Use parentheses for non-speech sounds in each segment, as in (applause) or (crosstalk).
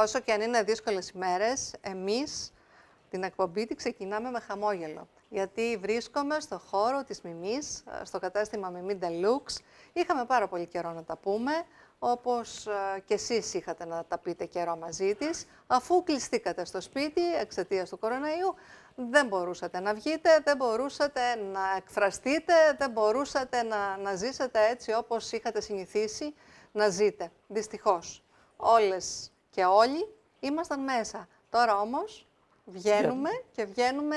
Όσο και αν είναι δύσκολες ημέρες, εμείς την εκπομπή τη ξεκινάμε με χαμόγελο. Γιατί βρίσκομαι στο χώρο της Μιμής, στο κατάστημα Μιμή Deluxe. Είχαμε πάρα πολύ καιρό να τα πούμε, όπως ε, και εσείς είχατε να τα πείτε καιρό μαζί της, Αφού κλειστήκατε στο σπίτι εξαιτίας του κοροναϊού, δεν μπορούσατε να βγείτε, δεν μπορούσατε να εκφραστείτε, δεν μπορούσατε να, να ζήσετε έτσι όπως είχατε συνηθίσει να ζείτε. Δυστυχώς, όλες και όλοι ήμασταν μέσα. Τώρα όμως βγαίνουμε και βγαίνουμε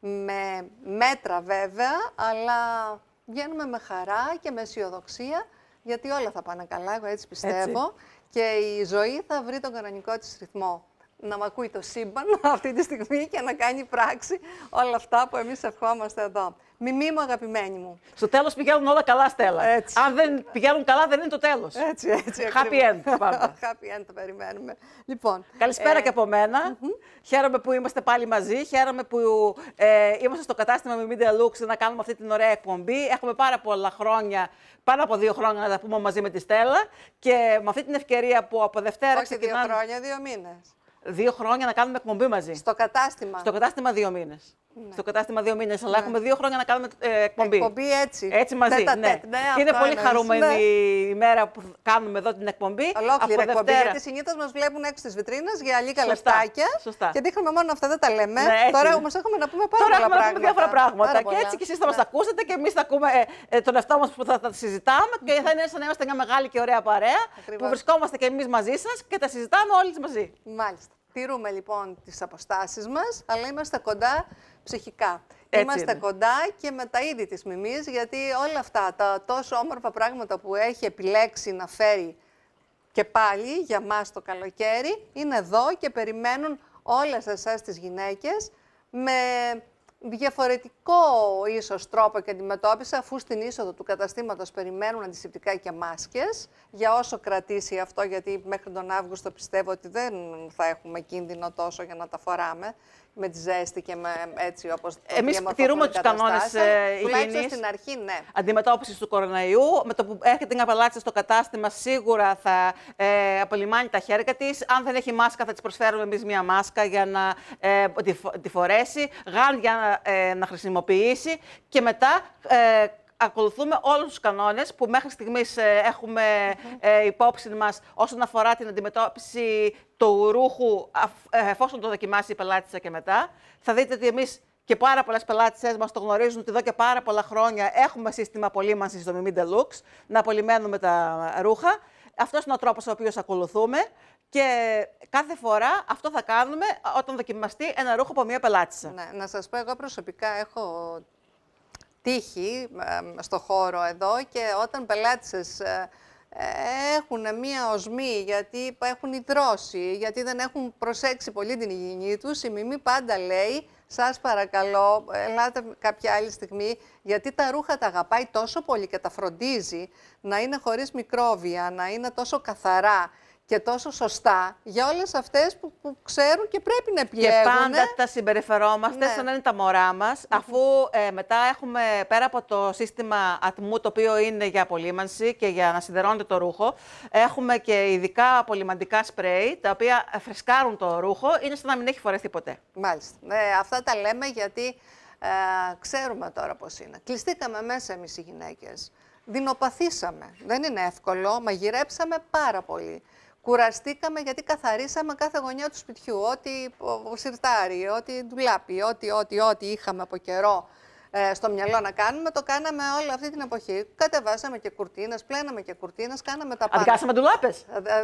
με μέτρα βέβαια, αλλά βγαίνουμε με χαρά και με αισιοδοξία, γιατί όλα θα πάνε καλά, εγώ έτσι πιστεύω, και η ζωή θα βρει τον κανονικό της ρυθμό να μ' ακούει το σύμπαν (laughs) αυτή τη στιγμή και να κάνει πράξη όλα αυτά που εμείς ευχόμαστε εδώ. Μιμή μου, αγαπημένη μου. Στο τέλος πηγαίνουν όλα καλά, Στέλλα. Έτσι. Αν δεν πηγαίνουν καλά, δεν είναι το τέλος. Έτσι, έτσι. Happy end. Πάντα. (laughs) Happy end το περιμένουμε. Λοιπόν, Καλησπέρα ε... και από μένα. Mm -hmm. Χαίρομαι που είμαστε πάλι μαζί. Χαίρομαι που ε, είμαστε στο κατάστημα με Media Lux να κάνουμε αυτή την ωραία εκπομπή. Έχουμε πάρα πολλά χρόνια, πάνω από δύο χρόνια να τα πούμε μαζί με τη Στέλλα. Και με αυτή την ευκαιρία που από Δευτέρα Όχι δύο χρόνια, δύο μήνες δύο χρόνια να κάνουμε εκπομπή μαζί. Στο κατάστημα. Στο κατάστημα δύο μήνες ναι. στο κατάστημα δύο μήνες, αλλά ναι. έχουμε δύο χρόνια να κάνουμε ε, εκπομπή. Εκπομπή έτσι. Έτσι μαζί. Τέτα, ναι. Τέτα, ναι, και είναι πολύ χαρούμενη ναι. η μέρα που κάνουμε εδώ την εκπομπή. Ολόκληρη εκπομπή. Γιατί συνήθως μας βλέπουν έξω στις βιτρίνες για λίγα λεφτάκια. Σωστά. Και δείχνουμε μόνο αυτά, δεν τα λέμε. Ναι, Τώρα όμως έχουμε να πούμε πάρα Τώρα πολλά πράγματα. Τώρα διάφορα πράγματα. Πάρα και έτσι κι εσείς θα μας ναι. ακούσετε και εμείς θα ακούμε ε, ε, τον εαυτό μας που θα τα συζητάμε και θα είναι σαν να είμαστε μια μεγάλη και ωραία παρέα που βρισκόμαστε και εμείς μαζί σας και τα συζητάμε όλοι μαζί. Μάλιστα. Τηρούμε λοιπόν τις αποστάσεις μας, αλλά είμαστε κοντά ψυχικά. Είμαστε κοντά και με τα είδη της μιμής, γιατί όλα αυτά τα τόσο όμορφα πράγματα που έχει επιλέξει να φέρει και πάλι για μας το καλοκαίρι, είναι εδώ και περιμένουν όλες εσάς τις γυναίκες με διαφορετικό ίσως τρόπο και αντιμετώπιση, αφού στην είσοδο του καταστήματος περιμένουν αντισηπτικά και μάσκες, για όσο κρατήσει αυτό, γιατί μέχρι τον Αύγουστο πιστεύω ότι δεν θα έχουμε κίνδυνο τόσο για να τα φοράμε με τη ζέστη και με έτσι όπως. Εμεί τηρούμε τους κανόνες υγιεινής. στην αρχή, ναι. Αντιμετώπισης του κοροναϊού. Με το που έρχεται μια παλάτσα στο κατάστημα, σίγουρα θα ε, απολυμάνει τα χέρια της. Αν δεν έχει μάσκα, θα της προσφέρουμε εμείς μια μάσκα για να ε, τη, φορέσει. Γάν για να, ε, να χρησιμοποιήσει. Και μετά ε, ακολουθούμε όλους τους κανόνες που μέχρι στιγμής ε, έχουμε ε, υπόψη μας όσον αφορά την αντιμετώπιση του ρούχου, ε, εφόσον το δοκιμάσει η πελάτησα και μετά. Θα δείτε ότι εμείς και πάρα πολλές πελάτησέ μας το γνωρίζουν ότι εδώ και πάρα πολλά χρόνια έχουμε σύστημα απολύμανσης στο Mimi Deluxe, να απολυμμένουμε τα ρούχα. Αυτός είναι ο τρόπος ο οποίος ακολουθούμε. Και κάθε φορά αυτό θα κάνουμε όταν δοκιμαστεί ένα ρούχο από μία πελάτησα. Ναι, να σας πω, εγώ προσωπικά έχω τύχη ε, στο χώρο εδώ και όταν πελάτησες ε, ε, έχουν μία οσμή γιατί έχουν ιδρώσει, γιατί δεν έχουν προσέξει πολύ την υγιεινή τους, η μιμή πάντα λέει σας παρακαλώ, ελάτε κάποια άλλη στιγμή, γιατί τα ρούχα τα αγαπάει τόσο πολύ και τα φροντίζει να είναι χωρίς μικρόβια, να είναι τόσο καθαρά και τόσο σωστά για όλες αυτές που, που ξέρουν και πρέπει να επιλέγουν. Και πάντα τα συμπεριφερόμαστε ναι. σαν να είναι τα μωρά μας, αφού ε, μετά έχουμε πέρα από το σύστημα ατμού, το οποίο είναι για απολύμανση και για να σιδερώνεται το ρούχο, έχουμε και ειδικά απολυμαντικά σπρέι, τα οποία φρεσκάρουν το ρούχο, είναι σαν να μην έχει φορεθεί ποτέ. Μάλιστα. Ε, αυτά τα λέμε γιατί ε, ξέρουμε τώρα πώς είναι. Κλειστήκαμε μέσα εμείς οι γυναίκες. Δεινοπαθήσαμε. Δεν είναι εύκολο. Μαγειρέψαμε πάρα πολύ. Κουραστήκαμε γιατί καθαρίσαμε κάθε γωνιά του σπιτιού. Ό,τι σιρτάρι, ό,τι ντουλάπι, ό,τι, ό,τι, ό,τι είχαμε από καιρό ε, στο μυαλό να κάνουμε, το κάναμε όλη αυτή την εποχή. Κατεβάσαμε και κουρτίνες, πλέναμε και κουρτίνες, κάναμε τα πάντα. Ε, αδειάσαμε ντουλάπε.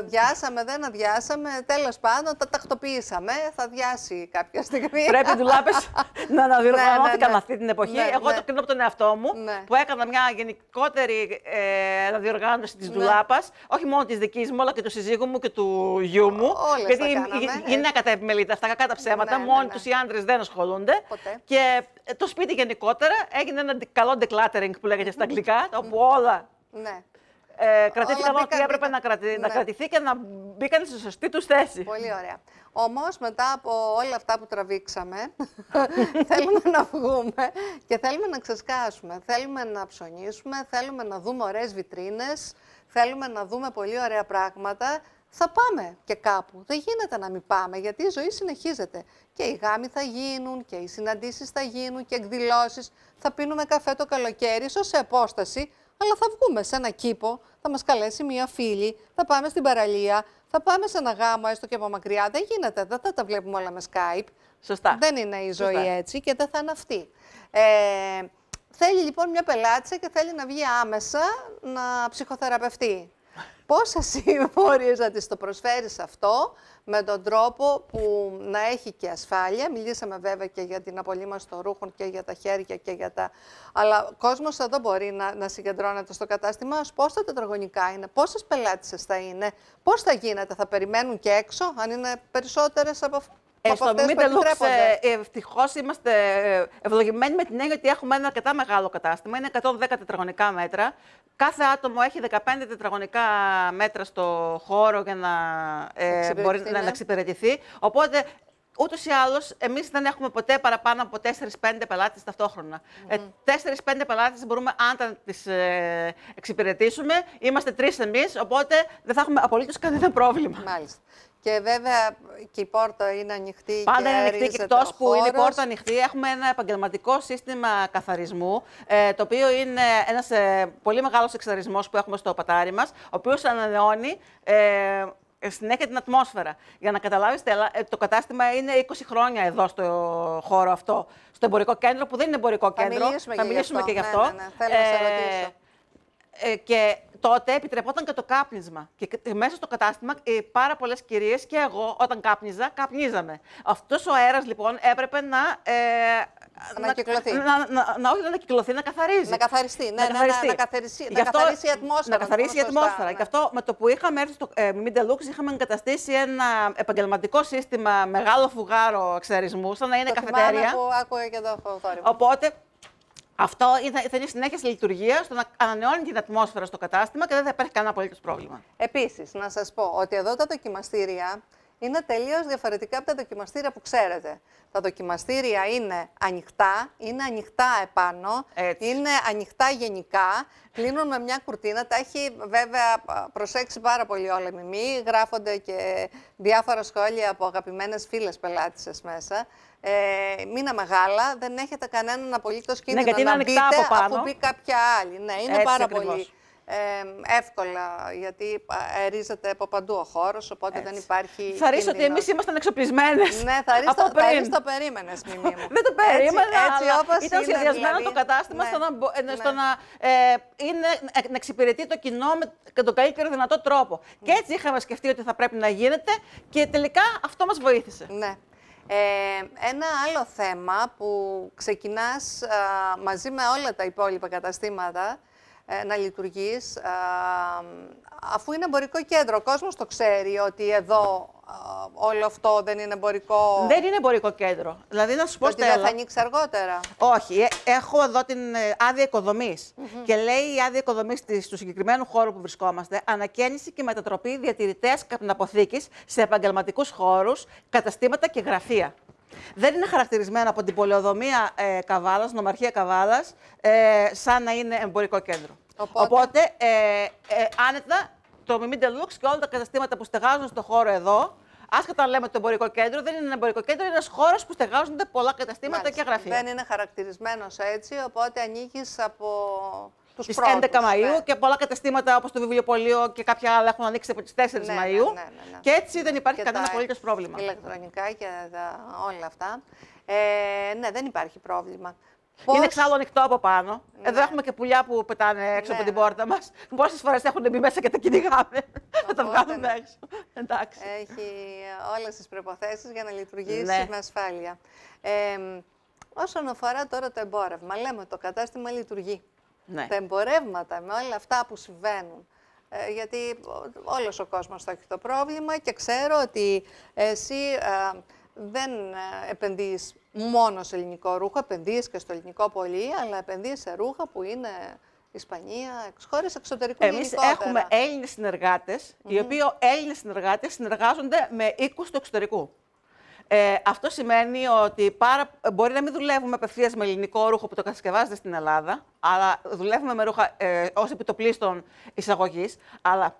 Διάσαμε, δεν αδειάσαμε. Τέλος πάντων, τα τακτοποιήσαμε. Θα διάσει κάποια στιγμή. Πρέπει οι ντουλάπες (laughs) να αναδιοργανώθηκαν ναι, ναι. αυτή την εποχή. Ναι, Εγώ το κρίνω από τον εαυτό μου που έκανα μια γενικότερη αναδιοργάνωση ε, τη ντουλάπας, όχι μόνο της δικής μου, αλλά και του συζύγου μου και του γιού μου. Γιατί η γυναίκα τα επιμελείται αυτά, κακά τα ψέματα. Μόνοι του οι άντρες δεν ασχολούνται. Και το σπίτι γενικότερα έγινε ένα καλό decluttering που λέγεται στα αγγλικά, όπου όλα ναι. ε, κρατήθηκαν ό,τι έπρεπε να, να ναι. κρατηθεί και να μπήκαν στη σωστή τους θέση. Πολύ ωραία. Όμως, μετά από όλα αυτά που τραβήξαμε, (laughs) θέλουμε να βγούμε και θέλουμε να ξεσκάσουμε. Θέλουμε να ψωνίσουμε, θέλουμε να δούμε ωραίες βιτρίνες, θέλουμε να δούμε πολύ ωραία πράγματα θα πάμε και κάπου. Δεν γίνεται να μην πάμε, γιατί η ζωή συνεχίζεται. Και οι γάμοι θα γίνουν, και οι συναντήσεις θα γίνουν, και εκδηλώσεις. Θα πίνουμε καφέ το καλοκαίρι, ίσως σε απόσταση, αλλά θα βγούμε σε ένα κήπο, θα μας καλέσει μία φίλη, θα πάμε στην παραλία, θα πάμε σε ένα γάμο έστω και από μακριά. Δεν γίνεται, δεν θα τα βλέπουμε όλα με Skype. Σωστά. Δεν είναι η ζωή έτσι και δεν θα είναι αυτή. Ε, θέλει λοιπόν μια πελάτησα και θέλει να βγει άμεσα να ψυχοθεραπευτεί. Πόσα συμφόρια να τη το προσφέρεις αυτό με τον τρόπο που να έχει και ασφάλεια. Μιλήσαμε βέβαια και για την απολύμαση των ρούχων και για τα χέρια και για τα. Αλλά ο κόσμος εδώ μπορεί να, να συγκεντρώνεται στο κατάστημά σου. τα τετραγωνικά είναι, πόσες πελάτησες θα είναι, πώς θα γίνεται, θα περιμένουν και έξω, αν είναι περισσότερες από αυτέ ε, στο ε, ε, ευτυχώς είμαστε ε, ευλογημένοι με την έννοια ότι έχουμε ένα αρκετά μεγάλο κατάστημα. Είναι 110 τετραγωνικά μέτρα. Κάθε άτομο έχει 15 τετραγωνικά μέτρα στο χώρο για να ε, μπορεί ναι. να εξυπηρετηθεί. Οπότε ούτως ή άλλως, εμείς δεν έχουμε ποτέ παραπάνω από 5 πελατες πελάτες ταυτόχρονα. Mm-hmm. Ε, 4-5 πελάτες μπορούμε, αν τις ε, εξυπηρετήσουμε, είμαστε τρεις εμείς, οπότε δεν θα έχουμε απολύτως κανένα πρόβλημα. Μάλιστα. Και βέβαια και η πόρτα είναι ανοιχτή. Πάντα είναι ανοιχτή και εκτό που είναι η πόρτα ανοιχτή, έχουμε ένα επαγγελματικό σύστημα καθαρισμού, ε, το οποίο είναι ένας ε, πολύ μεγάλος εξαρισμός που έχουμε στο πατάρι μας, ο οποίος ανανεώνει ε, ε συνέχεια την ατμόσφαιρα. Για να καταλάβεις, το κατάστημα είναι 20 χρόνια εδώ στο χώρο αυτό, στο εμπορικό κέντρο, που δεν είναι εμπορικό κέντρο. Μιλήσουμε θα μιλήσουμε και γι' ναι, αυτό. Ναι, ναι, θέλω να σε ρωτήσω. Ε, και τότε επιτρεπόταν και το κάπνισμα. Και μέσα στο κατάστημα οι ε, πάρα πολλές κυρίες και εγώ, όταν κάπνιζα, καπνίζαμε. Αυτός ο αέρας λοιπόν έπρεπε να. Ε, Να, να, να, να, όχι να ανακυκλωθεί, να καθαρίζει. Να καθαριστεί. Ναι, ναι, ναι, να, καθαριστεί. να, να, αυτό, καθαρίσει η ατμόσφαιρα. Να καθαρίσει η ατμόσφαιρα. Ναι. Γι' αυτό με το που είχαμε έρθει στο ε, είχαμε εγκαταστήσει ένα επαγγελματικό σύστημα μεγάλο φουγάρο εξαρισμού, σαν να είναι το καφετέρια. Που άκουγε και το φορήμα. Οπότε αυτό θα είναι συνέχεια στη λειτουργία, στο να ανανεώνει την ατμόσφαιρα στο κατάστημα και δεν θα υπάρχει κανένα απολύτως πρόβλημα. Επίσης, να σας πω ότι εδώ τα δοκιμαστήρια είναι τελείως διαφορετικά από τα δοκιμαστήρια που ξέρετε. Τα δοκιμαστήρια είναι ανοιχτά, είναι ανοιχτά επάνω, είναι ανοιχτά γενικά. Κλείνουν με μια κουρτίνα. Τα έχει βέβαια προσέξει πάρα πολύ όλα μιμή. Γράφονται και διάφορα σχόλια από αγαπημένες φίλες πελάτησες μέσα ε, μήνα μεγάλα, δεν έχετε κανέναν απολύτως ναι, κίνδυνο ναι, να μπείτε από αφού κάποια άλλη. Ναι, είναι πάρα πολύ ε, εύκολα, γιατί ρίζεται από παντού ο χώρος, οπότε δεν υπάρχει. Θα ρίξω ότι εμείς ήμασταν εξοπλισμένες. Ναι, θα ρίξω, ότι το περίμενες, (laughs) δεν το περίμενα. Έτσι, όπως ήταν σχεδιασμένο δηλαδή. το κατάστημα ναι. στο, να, ε, ναι. στο να, ε, είναι, ε, να εξυπηρετεί το κοινό με τον καλύτερο δυνατό τρόπο. Και ναι. έτσι είχαμε σκεφτεί ότι θα πρέπει να γίνεται και τελικά αυτό μας βοήθησε. Ναι. Ε, ένα άλλο θέμα που ξεκινάς μαζί με όλα τα υπόλοιπα καταστήματα ε, να λειτουργείς. Ε, αφού είναι εμπορικό κέντρο, ο κόσμος το ξέρει ότι εδώ ε, όλο αυτό δεν είναι εμπορικό. Δεν είναι εμπορικό κέντρο. Δηλαδή να σου πω Ότι δεν θα ανοίξει αργότερα. Όχι. Έχω εδώ την άδεια οικοδομής. Και λέει η άδεια οικοδομής του συγκεκριμένου χώρου που βρισκόμαστε ανακαίνιση και μετατροπή διατηρητές καπναποθήκης σε επαγγελματικούς χώρους, καταστήματα και γραφεία. Δεν είναι χαρακτηρισμένα από την πολεοδομία ε, Καβάλας, νομαρχία Καβάλας, ε, σαν να είναι εμπορικό κέντρο. Οπότε, ε, ε, άνετα το Mimi Deluxe και όλα τα καταστήματα που στεγάζουν στο χώρο εδώ, άσχετα λέμε το εμπορικό κέντρο, δεν είναι ένα εμπορικό κέντρο, είναι ένας χώρος που στεγάζονται πολλά καταστήματα και γραφεία. Δεν είναι χαρακτηρισμένος έτσι, οπότε ανήκεις από τι 11 Μαΐου ναι. και πολλά καταστήματα όπως το βιβλιοπωλείο και κάποια άλλα έχουν ανοίξει από τις 4 ναι, ναι, Μαΐου. Ναι, ναι, ναι, και έτσι δεν υπάρχει κανένα απολύτως πρόβλημα. Ηλεκτρονικά και τα, όλα αυτά. Ε, ναι, δεν υπάρχει πρόβλημα. Είναι εξάλλου ανοιχτό από πάνω. Ναι. Εδώ έχουμε και πουλιά που πετάνε έξω από ναι, την ναι. πόρτα μας. (laughs) Πόσες φορές έχουν μπει μέσα και τα κυνηγάμε. Θα τα βγάλουν έξω. Έχει όλες τις προποθέσει για να λειτουργήσει ναι. με ασφάλεια. όσον αφορά τώρα το εμπόρευμα, λέμε το κατάστημα λειτουργεί. Ναι. Τα εμπορεύματα με όλα αυτά που συμβαίνουν. Ε, γιατί όλος ο κόσμος θα έχει το πρόβλημα και ξέρω ότι εσύ ε, δεν ε, επενδύεις μόνο σε ελληνικό ρούχο, επενδύεις και στο ελληνικό πολύ, αλλά επενδύεις σε ρούχα που είναι Ισπανία, εξ χώρες εξωτερικού Εμείς έχουμε Έλληνες συνεργάτες, οι οποίοι Έλληνες συνεργάτες συνεργάζονται με οίκους του εξωτερικού. Ε, αυτό σημαίνει ότι πάρα, μπορεί να μην δουλεύουμε απευθείας με ελληνικό ρούχο που το κατασκευάζεται στην Ελλάδα, αλλά δουλεύουμε με ρούχα ε, ως επιτοπλίστων εισαγωγής. Αλλά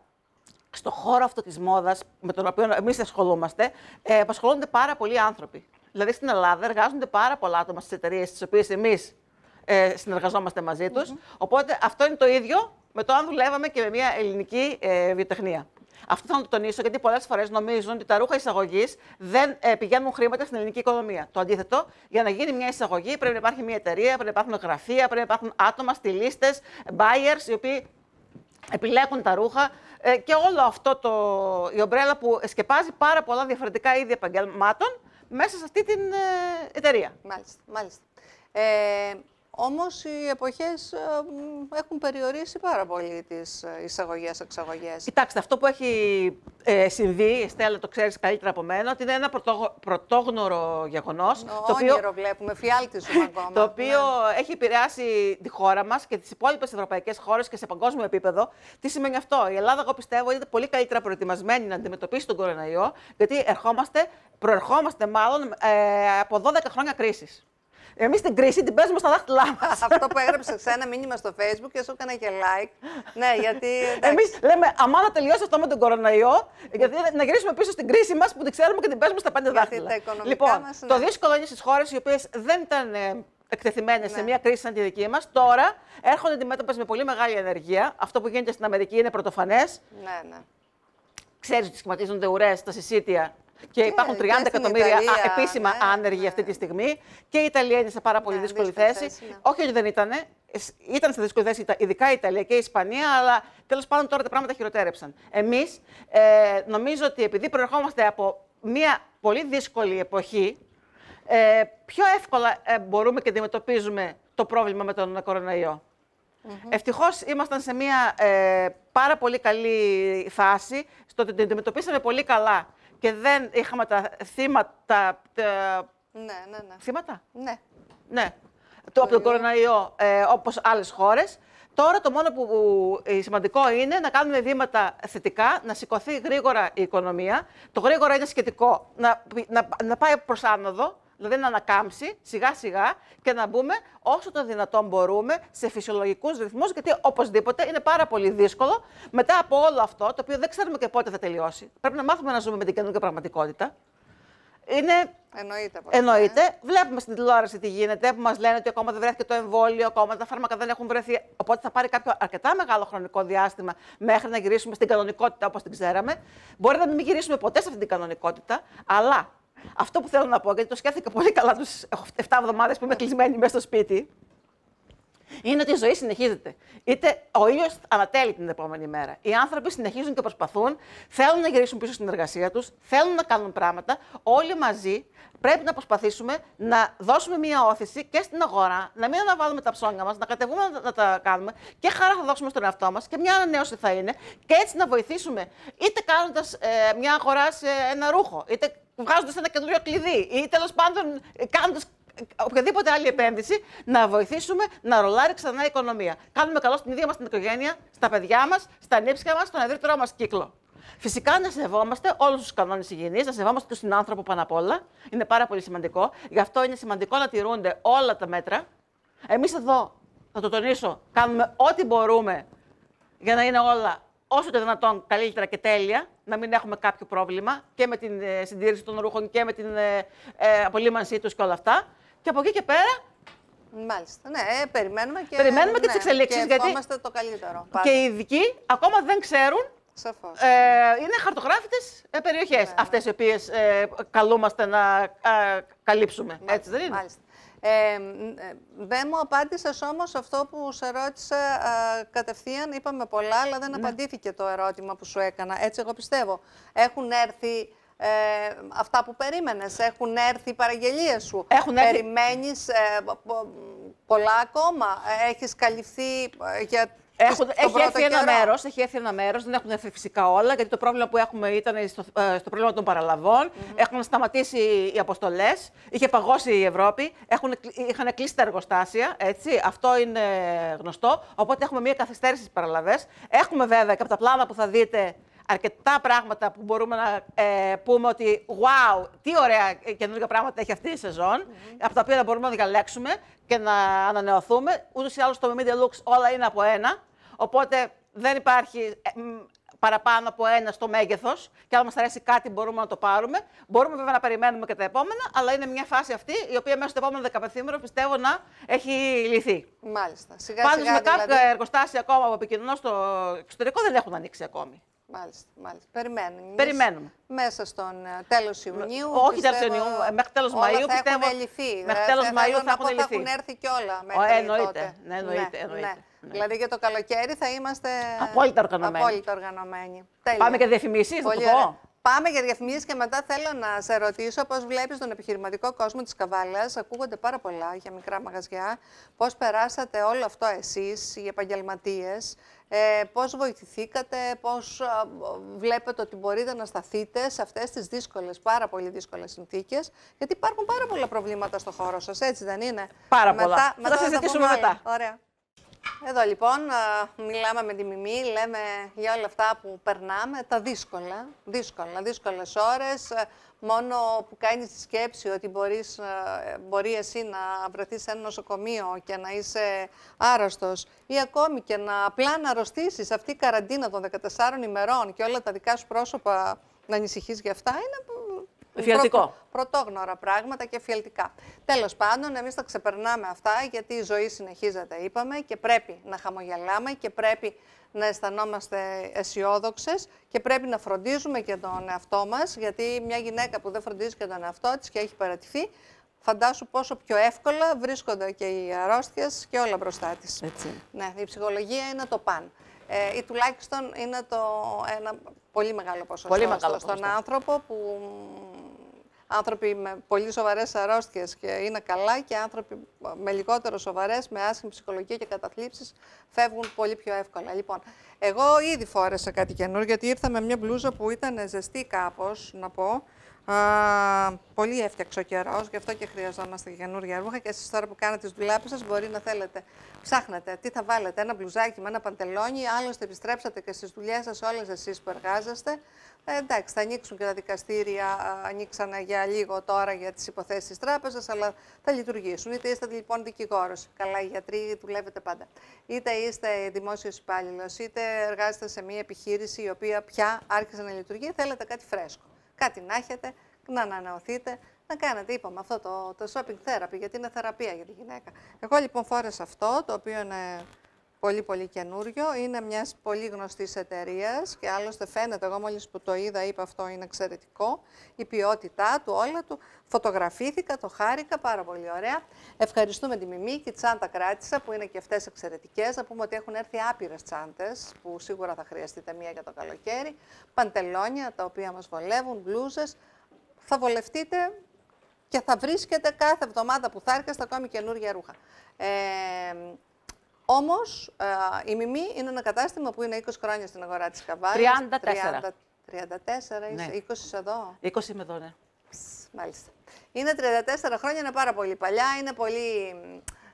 στο χώρο αυτό της μόδας, με τον οποίο εμείς ασχολούμαστε, ε, απασχολούνται πάρα πολλοί άνθρωποι. Δηλαδή στην Ελλάδα εργάζονται πάρα πολλά άτομα στις εταιρείες τι οποίες εμείς ε, συνεργαζόμαστε μαζί τους. Οπότε αυτό είναι το ίδιο με το αν δουλεύαμε και με μια ελληνική ε, βιοτεχνία. Αυτό θα το τονίσω, γιατί πολλές φορές νομίζουν ότι τα ρούχα εισαγωγής δεν ε, πηγαίνουν χρήματα στην ελληνική οικονομία. Το αντίθετο, για να γίνει μια εισαγωγή πρέπει να υπάρχει μια εταιρεία, πρέπει να υπάρχουν γραφεία, πρέπει να υπάρχουν άτομα, στη λίστε buyers, οι οποίοι επιλέγουν τα ρούχα, ε, και όλο αυτό το, η ομπρέλα που σκεπάζει πάρα πολλά διαφορετικά είδη επαγγελμάτων μέσα σε αυτή την ε, εταιρεία. Μάλιστα, μάλιστα. Ε, όμως οι εποχές ε, έχουν περιορίσει πάρα πολύ τις ε, εισαγωγές-εξαγωγές. Κοιτάξτε, αυτό που έχει ε, συμβεί, η Στέλλα το ξέρεις καλύτερα από μένα, ότι είναι ένα πρωτόγνωρο γεγονός. Ο το όνειρο βλέπουμε, φιάλτη (laughs) ακόμα. το οποίο ναι. έχει επηρεάσει τη χώρα μας και τις υπόλοιπες ευρωπαϊκές χώρες και σε παγκόσμιο επίπεδο. Τι σημαίνει αυτό. Η Ελλάδα, εγώ πιστεύω, είναι πολύ καλύτερα προετοιμασμένη να αντιμετωπίσει τον κοροναϊό, γιατί ερχόμαστε, προερχόμαστε μάλλον από 12 χρόνια κρίσης. Εμείς την κρίση την παίζουμε στα δάχτυλά μας. Αυτό που έγραψε ένα μήνυμα στο Facebook και σου έκανα και like. ναι, γιατί. Εμείς λέμε, αμά να τελειώσει αυτό με τον κοροναϊό, γιατί να γυρίσουμε πίσω στην κρίση μας που την ξέρουμε και την παίζουμε στα πέντε δάχτυλα. λοιπόν, μας, ναι. το δύσκολο είναι στις χώρες οι οποίες δεν ήταν ε, εκτεθειμένες σε ναι. μια κρίση σαν τη δική μας, τώρα έρχονται αντιμέτωπες με πολύ μεγάλη ενεργεία. Αυτό που γίνεται στην Αμερική είναι πρωτοφανές. Ναι, ναι. Ξέρεις ότι σχηματίζονται ουρές στα συσίτια και, ναι, και υπάρχουν 30 εκατομμύρια Ιταλία, επίσημα ναι, άνεργοι ναι. αυτή τη στιγμή. Και η Ιταλία είναι σε πάρα πολύ ναι, δύσκολη θέση. Όχι ότι δεν ήταν. Ήταν σε δύσκολη θέση ειδικά η Ιταλία και η Ισπανία, αλλά τέλος πάντων τώρα τα πράγματα χειροτέρεψαν. Εμείς ε, νομίζω ότι επειδή προερχόμαστε από μια πολύ δύσκολη εποχή, ε, πιο εύκολα ε, μπορούμε και αντιμετωπίζουμε το πρόβλημα με τον κοροναϊό. Mm -hmm. Ευτυχώς ήμασταν σε μια ε, πάρα πολύ καλή φάση, στο ότι την αντιμετωπίσαμε πολύ καλά και δεν είχαμε τα θύματα. Τα... Ναι, ναι, ναι. Θύματα. Ναι. Ναι. Το, από τον κοροναϊό, ε, όπως άλλες χώρες. Τώρα το μόνο που ε, σημαντικό είναι να κάνουμε βήματα θετικά, να σηκωθεί γρήγορα η οικονομία. Το γρήγορα είναι σχετικό, να, να, να πάει προς άνοδο, δηλαδή να ανακάμψει σιγά σιγά και να μπούμε όσο το δυνατόν μπορούμε σε φυσιολογικούς ρυθμούς, γιατί οπωσδήποτε είναι πάρα πολύ δύσκολο μετά από όλο αυτό, το οποίο δεν ξέρουμε και πότε θα τελειώσει. Πρέπει να μάθουμε να ζούμε με την καινούργια πραγματικότητα. Είναι... Εννοείται. Εννοείται. Βλέπουμε στην τηλεόραση τι γίνεται, που μας λένε ότι ακόμα δεν βρέθηκε το εμβόλιο, ακόμα τα φάρμακα δεν έχουν βρεθεί. Οπότε θα πάρει κάποιο αρκετά μεγάλο χρονικό διάστημα μέχρι να γυρίσουμε στην κανονικότητα όπως την ξέραμε. Μπορεί να μην γυρίσουμε ποτέ σε αυτή την κανονικότητα, αλλά αυτό που θέλω να πω, γιατί το σκέφτηκα πολύ καλά τους 7 εβδομάδες που είμαι κλεισμένη μέσα στο σπίτι, είναι ότι η ζωή συνεχίζεται. Είτε ο ήλιος ανατέλει την επόμενη μέρα. Οι άνθρωποι συνεχίζουν και προσπαθούν, θέλουν να γυρίσουν πίσω στην εργασία τους, θέλουν να κάνουν πράγματα. Όλοι μαζί πρέπει να προσπαθήσουμε να δώσουμε μία όθηση και στην αγορά, να μην αναβάλουμε τα ψώνια μας, να κατεβούμε να τα κάνουμε και χαρά θα δώσουμε στον εαυτό μας και μια ανανέωση θα είναι και έτσι να βοηθήσουμε είτε κάνοντας ε, μια αγορά σε ένα ρούχο, είτε βγάζοντας ένα καινούριο κλειδί ή τέλος πάντων ε, κάνοντας ε, οποιαδήποτε άλλη επένδυση, να βοηθήσουμε να ρολάρει ξανά η οικονομία. Κάνουμε καλό στην ίδια μας την οικογένεια, στα παιδιά μας, στα νύψια μας, στον ευρύτερό μας κύκλο. Φυσικά να σεβόμαστε όλους τους κανόνες υγιεινής, να σεβόμαστε τον άνθρωπο πάνω απ' όλα. Είναι πάρα πολύ σημαντικό. Γι' αυτό είναι σημαντικό να τηρούνται όλα τα μέτρα. Εμείς εδώ, θα το τονίσω, κάνουμε ό,τι μπορούμε για να είναι όλα όσο το δυνατόν καλύτερα και τέλεια να μην έχουμε κάποιο πρόβλημα και με την ε, συντήρηση των ρούχων και με την ε, ε, απολύμανσή τους και όλα αυτά. Και από εκεί και πέρα Μάλιστα. Ναι, περιμένουμε και, περιμένουμε και ναι, τι εξελίξει. Γιατί το καλύτερο. Και οι ειδικοί ακόμα δεν ξέρουν ε, είναι χαρτογράφητες ε, περιοχές ναι. αυτές οι οποίες ε, καλούμαστε να καλύψουμε. Έτσι δεν είναι. Μάλιστα. Ε, ε δεν μου απάντησες όμως αυτό που σε ρώτησα ε, κατευθείαν. Είπαμε πολλά, αλλά δεν ναι. απαντήθηκε το ερώτημα που σου έκανα. Έτσι εγώ πιστεύω. Έχουν έρθει ε, αυτά που περίμενες, έχουν έρθει οι παραγγελίες σου. Έχουν Περιμένεις ε, πολλά ακόμα. Ε, έχεις καλυφθεί για έχουν, έχει, έρθει ένα μέρος, έχει ένα μέρος, δεν έχουν έρθει φυσικά όλα, γιατί το πρόβλημα που έχουμε ήταν στο, ε, πρόβλημα των παραλαβων Έχουν σταματήσει οι αποστολές, είχε παγώσει η Ευρώπη, έχουν, είχαν κλείσει τα εργοστάσια. Έτσι, αυτό είναι γνωστό. Οπότε έχουμε μια καθυστέρηση στις παραλαβές. Έχουμε βέβαια και από τα πλάνα που θα δείτε αρκετά πράγματα που μπορούμε να ε, πούμε ότι wow, τι ωραία καινούργια πράγματα έχει αυτή η σεζόν, mm-hmm. από τα οποία μπορούμε να διαλέξουμε και να ανανεωθούμε. Ούτως ή άλλως το Media Looks όλα είναι από ένα, οπότε δεν υπάρχει ε, παραπάνω από ένα στο μέγεθος. Και αν μας αρέσει κάτι, μπορούμε να το πάρουμε. Μπορούμε βέβαια να περιμένουμε και τα επόμενα, αλλά είναι μια φάση αυτή η οποία μέσα στο επόμενο 15 πιστεύω να έχει λυθεί. Μάλιστα. Σιγά, Σιγά-σιγά. σιγά, με κάποια δηλαδή... εργοστάσια ακόμα από επικοινωνώ στο εξωτερικό δεν έχουν ανοίξει ακόμη. Μάλιστα, μάλιστα. Περιμένουμε. Περιμένουμε. Μέσα στον ε, τέλος Ιουνίου. Όχι τέλος Ιουνίου, ε, μέχρι τέλος Μαΐου. Ε, θα πιστεύω, έχουν Μέχρι τέλο Μαΐου θα έχουν ληφθεί. έχουν έρθει κιόλα μέχρι ε, εννοείται, Ναι, ναι εννοείται, Ναι, Ναι. Ναι. Δηλαδή για το καλοκαίρι θα είμαστε απόλυτα οργανωμένοι. Απόλυτα οργανωμένοι. Πάμε και διαφημίσεις, να το πω. Πάμε για διαφημίσεις και μετά θέλω να σε ρωτήσω πώς βλέπεις τον επιχειρηματικό κόσμο της Καβάλας. Ακούγονται πάρα πολλά για μικρά μαγαζιά. Πώς περάσατε όλο αυτό εσείς, οι επαγγελματίες, ε, πώς βοηθηθήκατε, πώς ε, βλέπετε ότι μπορείτε να σταθείτε σε αυτές τις δύσκολες, πάρα πολύ δύσκολες συνθήκες, γιατί υπάρχουν πάρα πολλά προβλήματα στο χώρο σας, έτσι δεν είναι. Πάρα πολλά. θα τα συζητήσουμε μετά. Ωραία. Εδώ λοιπόν μιλάμε με τη Μιμή, λέμε για όλα αυτά που περνάμε, τα δύσκολα, δύσκολα, δύσκολες ώρες, μόνο που κάνεις τη σκέψη ότι μπορείς, μπορεί εσύ να βρεθείς σε ένα νοσοκομείο και να είσαι άρρωστος ή ακόμη και να απλά να αρρωστήσεις αυτή η καραντίνα των 14 ημερών και όλα τα δικά σου πρόσωπα να ανησυχείς για αυτά, είναι Φιαλτικό. πρωτόγνωρα πράγματα και φιαλτικά. Τέλος πάντων, εμείς τα ξεπερνάμε αυτά γιατί η ζωή συνεχίζεται, είπαμε, και πρέπει να χαμογελάμε και πρέπει να αισθανόμαστε αισιόδοξες και πρέπει να φροντίζουμε και τον εαυτό μας. Γιατί μια γυναίκα που δεν φροντίζει και τον εαυτό της και έχει παρατηθεί, φαντάσου πόσο πιο εύκολα βρίσκονται και οι αρρώστιες και όλα μπροστά της. Ναι, η ψυχολογία είναι το παν. Ε, ή τουλάχιστον είναι το, ένα πολύ μεγάλο ποσοστό. στον άνθρωπο που άνθρωποι με πολύ σοβαρές αρρώστιες και είναι καλά και άνθρωποι με λιγότερο σοβαρές, με άσχημη ψυχολογία και καταθλίψεις φεύγουν πολύ πιο εύκολα. Λοιπόν, εγώ ήδη φόρεσα κάτι καινούργιο γιατί ήρθα με μια μπλούζα που ήταν ζεστή κάπως, να πω. Α, πολύ έφτιαξε ο καιρός, γι' αυτό και χρειαζόμαστε καινούργια ρούχα. Και εσείς τώρα που κάνετε τις δουλειέ σας, μπορεί να θέλετε. Ψάχνετε τι θα βάλετε, ένα μπλουζάκι με ένα παντελόνι. Άλλωστε, επιστρέψατε και στις δουλειές σας, όλες εσείς που εργάζεστε. Ε, εντάξει, θα ανοίξουν και τα δικαστήρια, ανοίξανε για λίγο τώρα για τις υποθέσεις της τράπεζας, αλλά θα λειτουργήσουν. Είτε είστε λοιπόν δικηγόρος, καλά οι γιατροί δουλεύετε πάντα. Είτε είστε δημόσιος υπάλληλος, είτε εργάζεστε σε μια επιχείρηση η οποία πια άρχισε να λειτουργεί, θέλετε κάτι φρέσκο κάτι να έχετε, να ανανεωθείτε, να κάνετε, είπαμε, αυτό το, το shopping therapy, γιατί είναι θεραπεία για τη γυναίκα. Εγώ λοιπόν φόρεσα αυτό, το οποίο είναι πολύ πολύ καινούριο. Είναι μιας πολύ γνωστής εταιρείας και άλλωστε φαίνεται, εγώ μόλις που το είδα είπα αυτό είναι εξαιρετικό, η ποιότητά του, όλα του. Φωτογραφήθηκα, το χάρηκα, πάρα πολύ ωραία. Ευχαριστούμε τη Μιμή και τσάντα κράτησα που είναι και αυτές εξαιρετικές. Να πούμε ότι έχουν έρθει άπειρες τσάντες που σίγουρα θα χρειαστείτε μία για το καλοκαίρι. Παντελόνια τα οποία μας βολεύουν, μπλούζες. Θα βολευτείτε και θα βρίσκετε κάθε εβδομάδα που θα έρχεστε ακόμη καινούργια ρούχα. Ε, Όμως, ε, η Μιμή είναι ένα κατάστημα που είναι 20 χρόνια στην αγορά της καβάλης. 34. 34, ναι. 20 εδώ. 20 είμαι εδώ, ναι. μάλιστα. Είναι 34 χρόνια, είναι πάρα πολύ παλιά. Είναι πολύ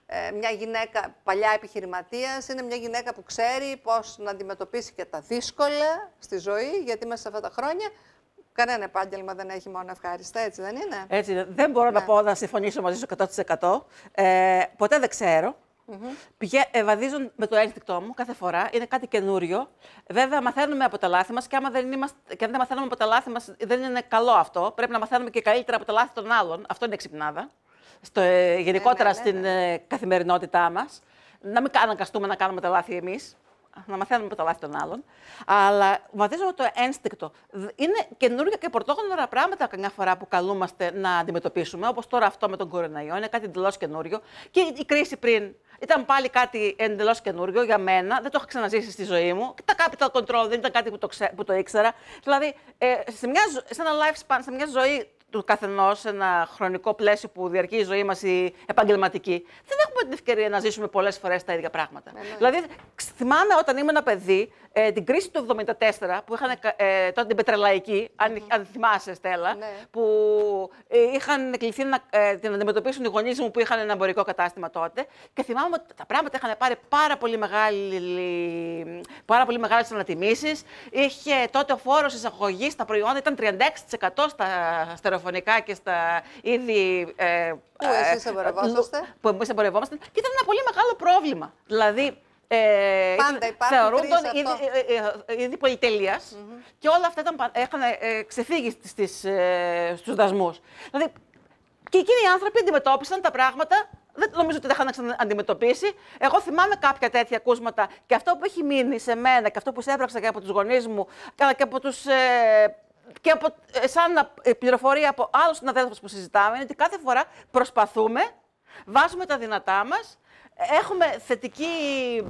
ε, μια γυναίκα παλιά επιχειρηματίας, είναι μια γυναίκα που ξέρει πώς να αντιμετωπίσει και τα δύσκολα στη ζωή, γιατί μέσα σε αυτά τα χρόνια Κανένα επάγγελμα δεν έχει μόνο ευχάριστα, έτσι δεν είναι. Έτσι, δεν μπορώ να ναι. πω να συμφωνήσω μαζί σου 100%. Ε, ποτέ δεν ξέρω. Mm-hmm. με το ένστικτό μου κάθε φορά. Είναι κάτι καινούριο. Βέβαια, μαθαίνουμε από τα λάθη μας και, δεν αν δεν μαθαίνουμε από τα λάθη μας, δεν είναι καλό αυτό. Πρέπει να μαθαίνουμε και καλύτερα από τα λάθη των άλλων. Αυτό είναι ξυπνάδα. Στο, ε, γενικότερα στην ε, καθημερινότητά μας. Να μην αναγκαστούμε να κάνουμε τα λάθη εμείς να μαθαίνουμε από τα λάθη των άλλων. Αλλά βαδίζουμε το ένστικτο. Είναι καινούργια και πρωτόγνωρα πράγματα καμιά φορά που καλούμαστε να αντιμετωπίσουμε, όπως τώρα αυτό με τον κορονοϊό. Είναι κάτι εντελώς καινούριο. Και η κρίση πριν ήταν πάλι κάτι εντελώς καινούριο για μένα. Δεν το είχα ξαναζήσει στη ζωή μου. Τα capital control δεν ήταν κάτι που το, ξέ, ήξερα. Δηλαδή, ε, σε, μια, σε ένα lifespan, σε μια ζωή του καθενός σε ένα χρονικό πλαίσιο που διαρκεί η ζωή μας η επαγγελματική, δεν έχουμε την ευκαιρία να ζήσουμε πολλές φορές τα ίδια πράγματα. Ναι, ναι. Δηλαδή, θυμάμαι όταν ήμουν ένα παιδί, ε, την κρίση του 1974 που είχαν ε, τότε την πετρελαϊκή, αν, mm-hmm. θυμάσαι Στέλλα, ναι. που ε, είχαν κληθεί να ε, την αντιμετωπίσουν οι γονείς μου που είχαν ένα εμπορικό κατάστημα τότε και θυμάμαι ότι τα πράγματα είχαν πάρει πάρα πολύ, μεγάλη, πάρα πολύ μεγάλες ανατιμήσεις. Είχε τότε ο φόρος εισαγωγής στα προϊόντα ήταν 36% στα στερεοφωνικά και στα είδη... που εσείς εμπορευόσαστε. Που εμείς εμπορευόμαστε και ήταν ένα πολύ μεγάλο πρόβλημα. Δηλαδή, ε, Πάντα υπάρχουν θεωρούνταν ήδη, ε, ε, ε, και όλα αυτά ήταν, είχαν ξεφύγει στις, στους δασμούς. Δηλαδή, και εκείνοι οι άνθρωποι αντιμετώπισαν τα πράγματα δεν νομίζω ότι τα είχαν αντιμετωπίσει. Εγώ θυμάμαι κάποια τέτοια ακούσματα και αυτό που έχει μείνει σε μένα και αυτό που σέβραξα και από τους γονείς μου, και από και από, σαν πληροφορία από άλλους συναδέλφους που συζητάμε, είναι ότι κάθε φορά προσπαθούμε, βάζουμε τα δυνατά μας έχουμε θετική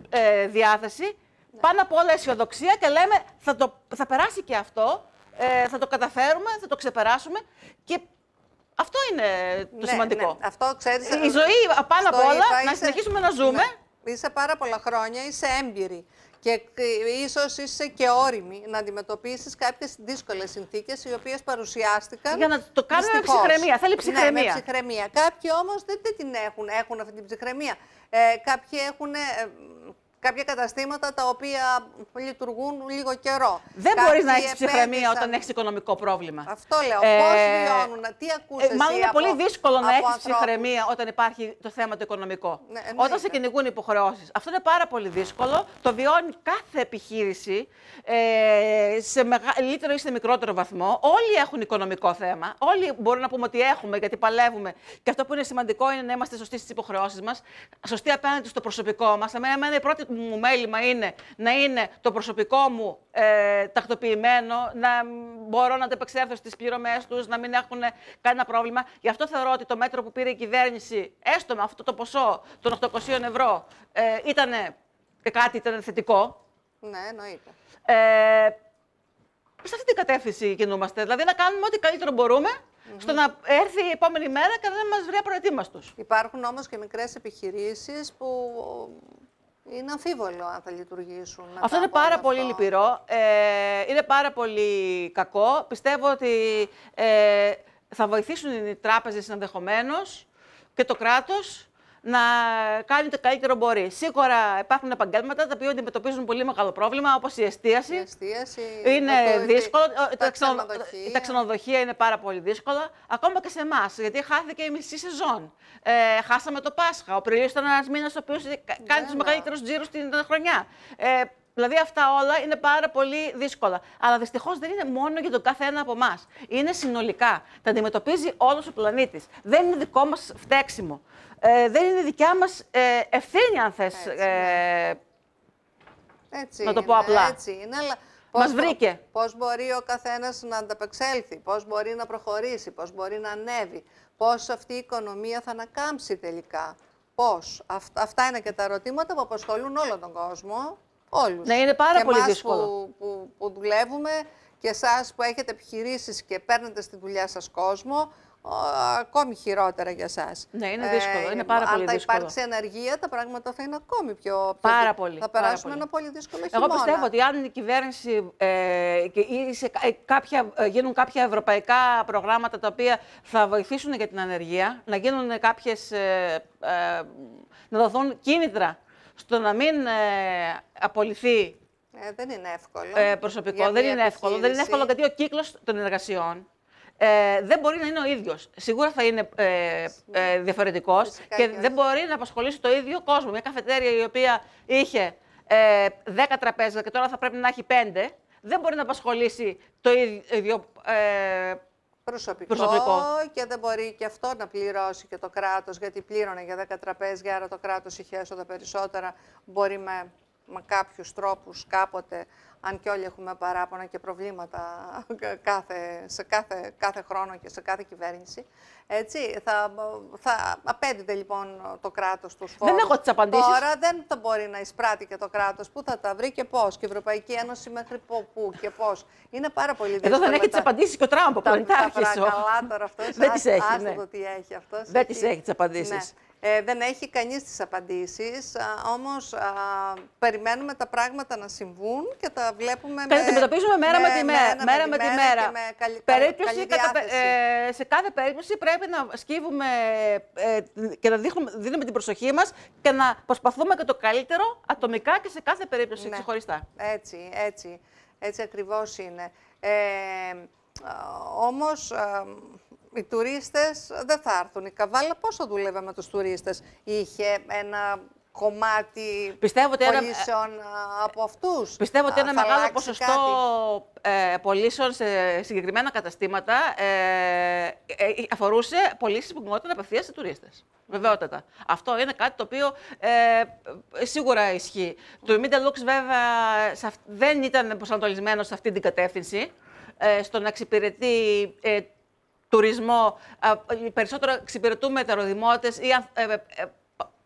ε, διάθεση, ναι. πάνω απ' όλα αισιοδοξία και λέμε θα, το, θα περάσει και αυτό, ε, θα το καταφέρουμε, θα το ξεπεράσουμε και αυτό είναι το ναι, σημαντικό. Ναι, αυτό ξέρεις, Η ζωή πάνω απ' όλα, να συνεχίσουμε να ζούμε. Ναι, είσαι πάρα πολλά χρόνια, είσαι έμπειρη. Και ε, ίσως είσαι και όριμη να αντιμετωπίσεις κάποιες δύσκολες συνθήκες οι οποίες παρουσιάστηκαν. Για να το κάνω με ψυχραιμία. Θέλει ναι, ψυχραιμία. Κάποιοι όμως δεν, την έχουν. Έχουν αυτή την ψυχραιμία. Ε, κάποιοι έχουν... Ε, κάποια καταστήματα τα οποία λειτουργούν λίγο καιρό. Δεν μπορείς να έχεις ψυχραιμία όταν έχεις οικονομικό πρόβλημα. Αυτό λέω. Ε, Πώς βιώνουν, τι ακούσεις. Ε, μάλλον είναι από, πολύ δύσκολο να έχει ψυχραιμία όταν υπάρχει το θέμα το οικονομικό. Ναι, όταν σε κυνηγούν υποχρεώσεις. Αυτό είναι πάρα πολύ δύσκολο. Το βιώνει κάθε επιχείρηση ε, σε μεγαλύτερο ή σε μικρότερο βαθμό. Όλοι έχουν οικονομικό θέμα. Όλοι μπορούμε να πούμε ότι έχουμε γιατί παλεύουμε. Και αυτό που είναι σημαντικό είναι να είμαστε σωστοί στις υποχρεώσεις μας, σωστοί απέναντι στο προσωπικό μας. Εμένα είναι η πρώτη μου μέλημα είναι να είναι το προσωπικό μου ε, τακτοποιημένο, να μπορώ να αντεπεξέλθω στις πληρωμές τους, να μην έχουν κανένα πρόβλημα. Γι' αυτό θεωρώ ότι το μέτρο που πήρε η κυβέρνηση, έστω με αυτό το ποσό των 800 ευρώ, ε, ήταν κάτι ήταν θετικό. Ναι, εννοείται. Ε, σε αυτή την κατεύθυνση κινούμαστε. Δηλαδή να κάνουμε ό,τι καλύτερο μπορούμε στο να έρθει η επόμενη μέρα και να μας βρει απροετοίμαστος. Υπάρχουν όμως και μικρές επιχειρήσεις που είναι αμφίβολο αν θα λειτουργήσουν. Μετά αυτό είναι πάρα πολύ λυπηρό. Ε, είναι πάρα πολύ κακό. Πιστεύω ότι ε, θα βοηθήσουν οι τράπεζες ενδεχομένως και το κράτος να κάνει το καλύτερο μπορεί. Σίγουρα υπάρχουν επαγγέλματα τα οποία αντιμετωπίζουν πολύ μεγάλο πρόβλημα, όπως η εστίαση. Η εστίαση είναι δύσκολο. Ε, τα, ξενοδοχεία. είναι πάρα πολύ δύσκολα. Ακόμα και σε εμάς, γιατί χάθηκε η μισή σεζόν. Ε, χάσαμε το Πάσχα. Ο Πριλίου ήταν ένας μήνας ο οποίος ναι, κάνει τους ναι. μεγαλύτερους τζίρους την χρονιά. Ε, Δηλαδή αυτά όλα είναι πάρα πολύ δύσκολα. Αλλά δυστυχώς δεν είναι μόνο για τον κάθε ένα από εμάς. Είναι συνολικά. Τα αντιμετωπίζει όλος ο πλανήτης. Δεν είναι δικό μας φταίξιμο. Ε, δεν είναι δικιά μας ε, ευθύνη, αν θες, έτσι ε, να το πω απλά. Έτσι είναι, αλλά μας βρήκε. Πώς μπορεί ο καθένας να ανταπεξέλθει, πώς μπορεί να προχωρήσει, πώς μπορεί να ανέβει, πώς αυτή η οικονομία θα ανακάμψει τελικά. Πώς. Αυτά είναι και τα ερωτήματα που αποσχολούν όλο τον κόσμο. Όλους. Ναι, είναι πάρα πολύ δύσκολο. Που, που, που δουλεύουμε και εσάς που έχετε επιχειρήσεις και παίρνετε στη δουλειά σας κόσμο, ακόμη χειρότερα για εσάς. Ναι, είναι δύσκολο. Ε, είναι πάρα πολύ δύσκολο. Αν θα υπάρξει ανεργία, τα πράγματα θα είναι ακόμη πιο. πιο πάρα πολύ. Θα περάσουμε πάρα ένα πολύ δύσκολο χειμώνα. Εγώ πιστεύω ότι αν η κυβέρνηση ε, ε, κάποια, ε, γίνουν κάποια ευρωπαϊκά προγράμματα τα οποία θα βοηθήσουν για την ανεργία, να γίνουν ε, ε, να δοθούν κίνητρα στο να μην ε, απολυθεί ε, δεν είναι εύκολο. Ε, προσωπικό. Δεν είναι εύκολο. δεν είναι εύκολο γιατί ο κύκλος των εργασιών ε, δεν μπορεί να είναι ο ίδιος. Σίγουρα θα είναι ε, ε διαφορετικός και δεν μπορεί να απασχολήσει το ίδιο κόσμο. Μια καφετέρια η οποία είχε ε, 10 τραπέζια και τώρα θα πρέπει να έχει 5, δεν μπορεί να απασχολήσει το ίδιο. Ε, Προσωπικό, προσωπικό, και δεν μπορεί και αυτό να πληρώσει και το κράτος γιατί πλήρωνε για 10 τραπέζια, άρα το κράτος είχε έσοδα περισσότερα, μπορεί με με κάποιους τρόπους κάποτε, αν και όλοι έχουμε παράπονα και προβλήματα κάθε, σε κάθε, κάθε χρόνο και σε κάθε κυβέρνηση. Έτσι, θα, θα απέδιδε λοιπόν το κράτος τους φόρους. Δεν έχω τις απαντήσεις. Τώρα δεν θα μπορεί να εισπράττει και το κράτος που θα τα βρει και πώς. Και η Ευρωπαϊκή Ένωση μέχρι πού και πώς. Είναι πάρα πολύ δύσκολο. Εδώ δεν έχει τις απαντήσεις και ο Τράμπ, που Τα, τα, καλά, τώρα αυτός, δεν τις έχει, ναι. το τι έχει αυτός. Δεν τις έχει τις απαντήσεις. Ναι. Ε, δεν έχει κανείς τις απαντήσεις, α, όμως περιμένουμε τα πράγματα να συμβούν και τα βλέπουμε τα με... Τα αντιμετωπίζουμε μέρα με, τη μέρα, μέρα, με τη μέρα. με ε, σε κάθε περίπτωση πρέπει να σκύβουμε ε, και να δείχνουμε, δίνουμε την προσοχή μας και να προσπαθούμε και το καλύτερο ατομικά και σε κάθε περίπτωση ναι. ξεχωριστά. Έτσι, έτσι. Έτσι ακριβώς είναι. Ε, όμως ε, οι τουρίστες δεν θα έρθουν. Η Καβάλα πόσο δούλευε με τους τουρίστες. Είχε ένα κομμάτι πιστεύω ότι πωλήσεων ε, από αυτούς. Πιστεύω ότι ένα μεγάλο ποσοστό κάτι. Ε, σε συγκεκριμένα καταστήματα ε, αφορούσε πωλήσεις που να απευθείας σε τουρίστες. Βεβαιότατα. Αυτό είναι κάτι το οποίο ε, σίγουρα ισχύει. Το Media Lux βέβαια δεν ήταν προσανατολισμένος σε αυτή την κατεύθυνση, στο να εξυπηρετεί τουρισμό, ε, περισσότερο εξυπηρετούμε τα ή ε, ε,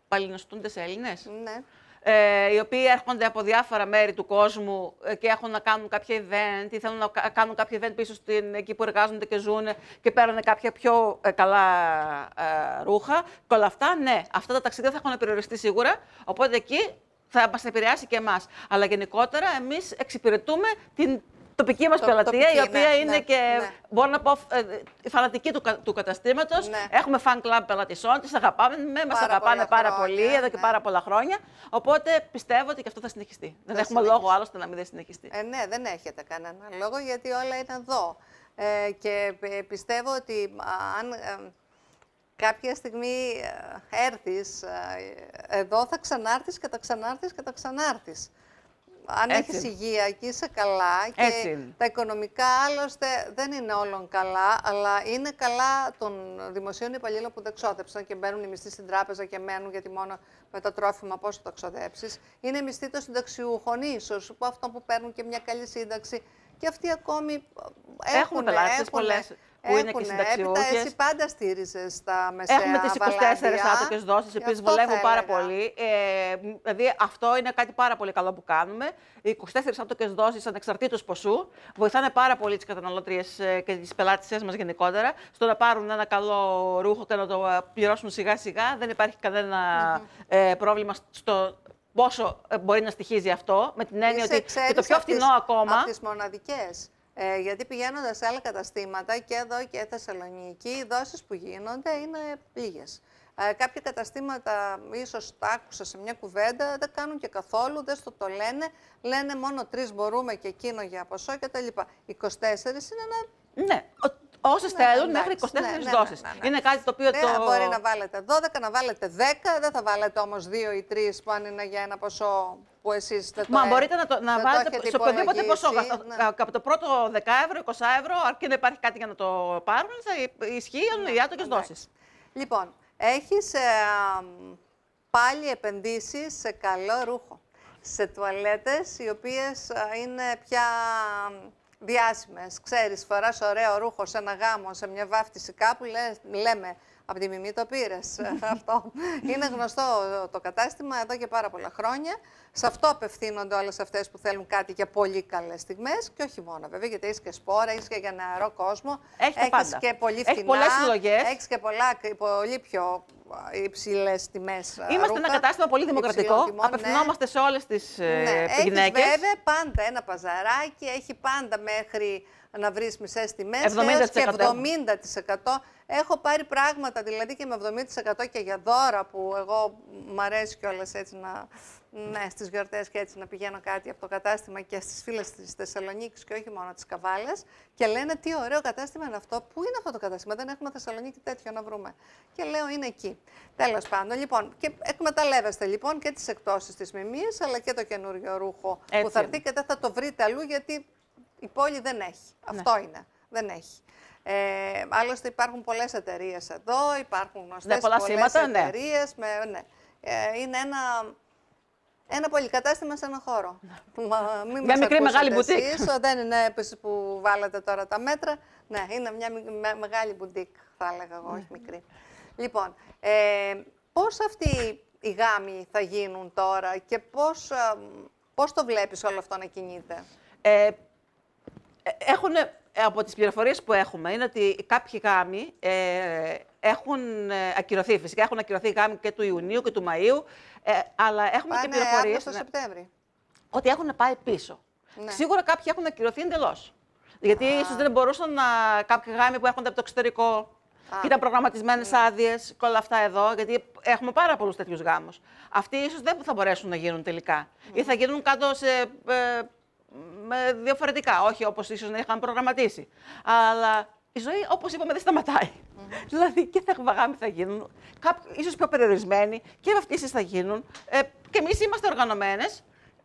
παλινοστούντε Έλληνες. Ναι. Ε, οι οποίοι έρχονται από διάφορα μέρη του κόσμου και έχουν να κάνουν κάποια event ή θέλουν να κάνουν κάποια event πίσω στην, εκεί που εργάζονται και ζουν και παίρνουν κάποια πιο καλά ρούχα και αυτά, ναι, αυτά τα ταξίδια θα έχουν περιοριστεί σίγουρα, οπότε εκεί θα μας επηρεάσει και εμάς. Αλλά γενικότερα εμείς εξυπηρετούμε την τοπική μας πελατεία, η οποία ναι, είναι ναι, και ναι. μπορώ να πω ε, ε φανατική του, του καταστήματος. Ναι. Έχουμε fan club πελατησών, τις αγαπάμε, μα αγαπάνε πάρα πολύ ναι. εδώ και πάρα πολλά χρόνια. Οπότε πιστεύω ότι και αυτό θα συνεχιστεί. Δεν, έχουμε συνεχιστεί. λόγο άλλωστε να μην συνεχιστεί. Ε, ναι, δεν έχετε κανένα λόγο γιατί όλα είναι εδώ. Ε, και ε, πιστεύω ότι αν κάποια στιγμή έρθεις εδώ θα ξανάρθεις και θα ξανάρθεις και θα ξανάρθεις αν έχεις υγεία και είσαι καλά και τα οικονομικά άλλωστε δεν είναι όλων καλά, αλλά είναι καλά των δημοσίων υπαλλήλων που δεν ξόδεψαν και μπαίνουν οι μισθοί στην τράπεζα και μένουν γιατί μόνο με τα τρόφιμα πώ θα ξοδέψεις. Είναι μισθοί των συνταξιούχων ίσως, που αυτών που παίρνουν και μια καλή σύνταξη και αυτοί ακόμη έχουν, που Έχουνε. είναι και συνταξιούχες. Έπειτα εσύ πάντα στήριζες τα μεσαία Έχουμε τις 24 άτοκες δόσεις, οι οποίε δουλεύουν πάρα πολύ. Ε, δηλαδή αυτό είναι κάτι πάρα πολύ καλό που κάνουμε. Οι 24 άτοκες δόσεις ανεξαρτήτως ποσού βοηθάνε πάρα πολύ τις καταναλώτριε και τις πελάτησές μας γενικότερα στο να πάρουν ένα καλό ρούχο και να το ε, πληρώσουν σιγά-σιγά. Δεν υπάρχει mm-hmm. ε, πρόβλημα στο πόσο ε, μπορεί να στοιχίζει αυτό, με την έννοια ότι και το πιο φτηνό ακόμα. Από τις μοναδικές ε, γιατί πηγαίνοντας σε άλλα καταστήματα και εδώ και Θεσσαλονίκη, οι δόσεις που γίνονται είναι λίγες. Ε, κάποια καταστήματα, ίσως τα άκουσα σε μια κουβέντα, δεν κάνουν και καθόλου, δεν στο το λένε. Λένε μόνο τρεις μπορούμε και εκείνο για ποσό κτλ. 24 είναι ένα. Ναι, Όσες ναι, ναι, θέλουν, ναι, μέχρι 24 ναι, δόσει. Είναι κάτι το οποίο το. Μπορεί να βάλετε 12, να βάλετε 10, δεν θα βάλετε όμως 2 ή 3 που αν είναι για ένα ποσό που εσείς δεν το Μα μπορείτε να, το, να βάλετε σε οποιοδήποτε ποσό. Από το πρώτο 10 ευρώ, 20 ευρώ, αρκεί να υπάρχει κάτι για να το πάρουν, θα ισχύουν οι άτοκες δόσεις. Λοιπόν, έχεις ε, πάλι επενδύσεις σε καλό ρούχο. Σε τουαλέτες, οι οποίες ε, είναι πια διάσημες, ξέρεις, φοράς ωραίο ρούχο σε ένα γάμο, σε μια βάφτιση κάπου, λέμε από τη μιμή το πήρες. Ε, αυτό είναι γνωστό το κατάστημα εδώ και πάρα πολλά χρόνια. Σε αυτό απευθύνονται όλες αυτές που θέλουν κάτι για πολύ καλές στιγμές. Και όχι μόνο βέβαια, γιατί έχεις και σπόρα, έχεις και για νεαρό κόσμο. Έχεις και πολύ φθηνά. Έχει πολλές συλλογές. Έχεις και πολλά, πολύ πιο υψηλές τιμές. Ε, Είμαστε ένα κατάστημα πολύ δημοκρατικό. Τιμών, ναι. Απευθυνόμαστε ε, ναι. σε όλες τις ναι. γυναίκε. Βέβαια, πάντα ένα παζαράκι, έχει πάντα μέχρι να βρεις μισές τιμές. Και 70% Έχω πάρει πράγματα, δηλαδή και με 70% και για δώρα που εγώ μ' αρέσει κιόλας έτσι να. Ναι, στις γιορτές και έτσι να πηγαίνω κάτι από το κατάστημα και στις φίλες της Θεσσαλονίκης και όχι μόνο τις Καβάλα. Και λένε τι ωραίο κατάστημα είναι αυτό. Πού είναι αυτό το κατάστημα, δεν έχουμε Θεσσαλονίκη τέτοιο να βρούμε. Και λέω είναι εκεί. Τέλος πάντων, λοιπόν, και εκμεταλλεύεστε λοιπόν και τις εκτόσεις της μιμίας αλλά και το καινούριο ρούχο έτσι. που θα έρθει και δεν θα το βρείτε αλλού γιατί η πόλη δεν έχει. Ναι. Αυτό είναι. Δεν έχει. Ε, άλλωστε υπάρχουν πολλές εταιρείες εδώ, υπάρχουν γνωστές ναι, πολλές σήματα, ναι. εταιρείες. Με, ναι. ε, είναι ένα, ένα πολυκατάστημα σε ένα χώρο. Ναι. μια μικρή μεγάλη μπουτίκ. Δεν είναι επίση που βάλατε τώρα τα μέτρα. Ναι, είναι μια μεγάλη μπουτίκ θα έλεγα εγώ, όχι ναι. μικρή. Λοιπόν, ε, πώς αυτοί οι γάμοι θα γίνουν τώρα και πώς, ε, πώς το βλέπεις όλο αυτό να κινείται. Ε, έχουν από τις πληροφορίες που έχουμε είναι ότι κάποιοι γάμοι ε, έχουν ε, ακυρωθεί. Φυσικά έχουν ακυρωθεί γάμοι και του Ιουνίου και του Μαΐου, ε, αλλά έχουμε Πάνε και πληροφορίες... Πάνε Σεπτέμβρη. Ότι έχουν πάει πίσω. Ναι. Σίγουρα κάποιοι έχουν ακυρωθεί εντελώς. Γιατί ίσως δεν μπορούσαν να. κάποιοι γάμοι που έρχονται από το εξωτερικό. ήταν προγραμματισμένες ναι. άδειες και όλα αυτά εδώ, γιατί έχουμε πάρα πολλούς τέτοιους γάμους. Αυτοί ίσως δεν θα μπορέσουν να γίνουν τελικά. Mm. ή θα γίνουν κάτω σε ε, διαφορετικά. Όχι όπως ίσως να είχαμε προγραμματίσει. Αλλά η ζωή, όπως είπαμε, δεν σταματάει. Mm-hmm. Δηλαδή και θα βαγάμε θα γίνουν, ίσως πιο περιορισμένοι, και βαφτίσει θα γίνουν. Ε, και εμείς είμαστε οργανωμένες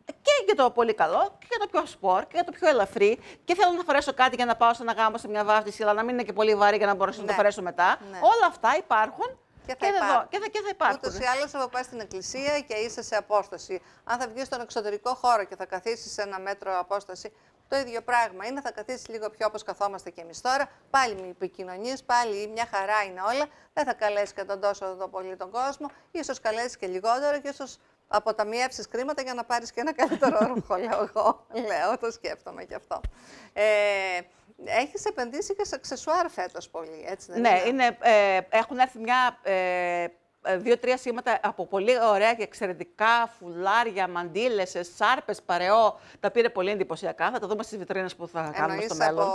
και για το πολύ καλό, και για το πιο σπορ, και για το πιο ελαφρύ. Και θέλω να φορέσω κάτι για να πάω σε ένα γάμο, σε μια βάφτιση, αλλά να μην είναι και πολύ βαρύ για να μπορέσω ναι. να το ναι. φορέσω μετά. Ναι. Όλα αυτά υπάρχουν και θα, και, εδώ, και, θα, και θα υπάρχουν. Ούτως ή άλλως θα πας στην εκκλησία και είσαι σε απόσταση. Αν θα βγεις στον εξωτερικό χώρο και θα καθίσεις σε ένα μέτρο απόσταση, το ίδιο πράγμα είναι. Θα καθίσεις λίγο πιο όπως καθόμαστε και εμείς τώρα. Πάλι με επικοινωνίες, πάλι μια χαρά είναι όλα. Δεν θα καλέσει κατά τον τόσο εδώ πολύ τον κόσμο. ίσως καλέσει και λιγότερο και ίσως αποταμιεύσεις κρίματα για να πάρεις και ένα καλύτερο (laughs) ρούχο, λέω εγώ. Λέω, το σκέφτομαι και αυτό. Ε, έχεις επενδύσει και σε αξεσουάρ φέτος πολύ, έτσι δεν ναι, είναι. Ναι, έχουν έρθει μια ε, ε, δύο-τρία σήματα από πολύ ωραία και εξαιρετικά φουλάρια, μαντήλες, ε, σάρπες, παρεό. Τα πήρε πολύ εντυπωσιακά. Θα τα δούμε στις βιτρίνες που θα κάνουμε στο μέλλον. Από...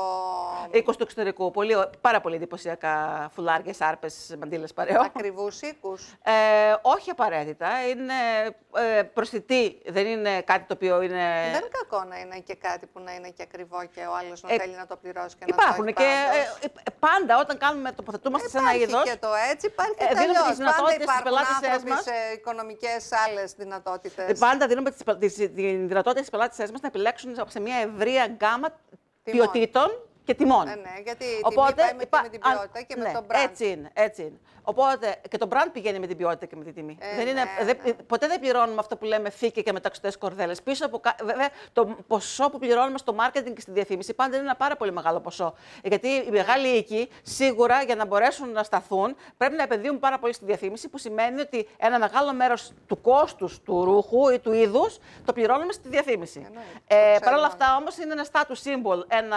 Οίκος του εξωτερικού. Πολύ, πάρα πολύ εντυπωσιακά φουλάρια, σάρπες, μαντήλες, παρεό. Ακριβούς οίκους. Ε, όχι απαραίτητα. Είναι ε, προσιτή. Δεν είναι κάτι το οποίο είναι. Δεν είναι κακό να είναι και κάτι που να είναι και ακριβό και ο άλλος να ε, θέλει να το πληρώσει και να το Υπάρχουν και πάντα όταν κάνουμε, τοποθετούμαστε σε ένα είδος. Υπάρχει και το έτσι, υπάρχει και το υπάρχουν άνθρωποι σε οικονομικές άλλες δυνατότητες. Ε, πάντα δίνουμε τη δυνατότητα στις πελάτες μα να επιλέξουν σε μια ευρεία γκάμα ποιοτήτων και τιμών. Ναι, ναι, γιατί η Οπότε, τιμή πάει με, την ποιότητα και με ναι, τον brand. Έτσι είναι, έτσι είναι. Οπότε και το brand πηγαίνει με την ποιότητα και με την τιμή. Ε, δεν είναι, ναι, ναι, Ποτέ δεν πληρώνουμε αυτό που λέμε θήκη και μεταξωτέ κορδέλες. Πίσω από βέβαια, το ποσό που πληρώνουμε στο marketing και στη διαφήμιση πάντα είναι ένα πάρα πολύ μεγάλο ποσό. Γιατί οι μεγάλοι οίκοι σίγουρα για να μπορέσουν να σταθούν πρέπει να επενδύουν πάρα πολύ στη διαφήμιση, που σημαίνει ότι ένα μεγάλο μέρος του κόστους του ρούχου ή του είδους το πληρώνουμε στη διαφήμιση. Ε, ναι, ε Παρ' όλα αυτά όμως είναι ένα status symbol, ένα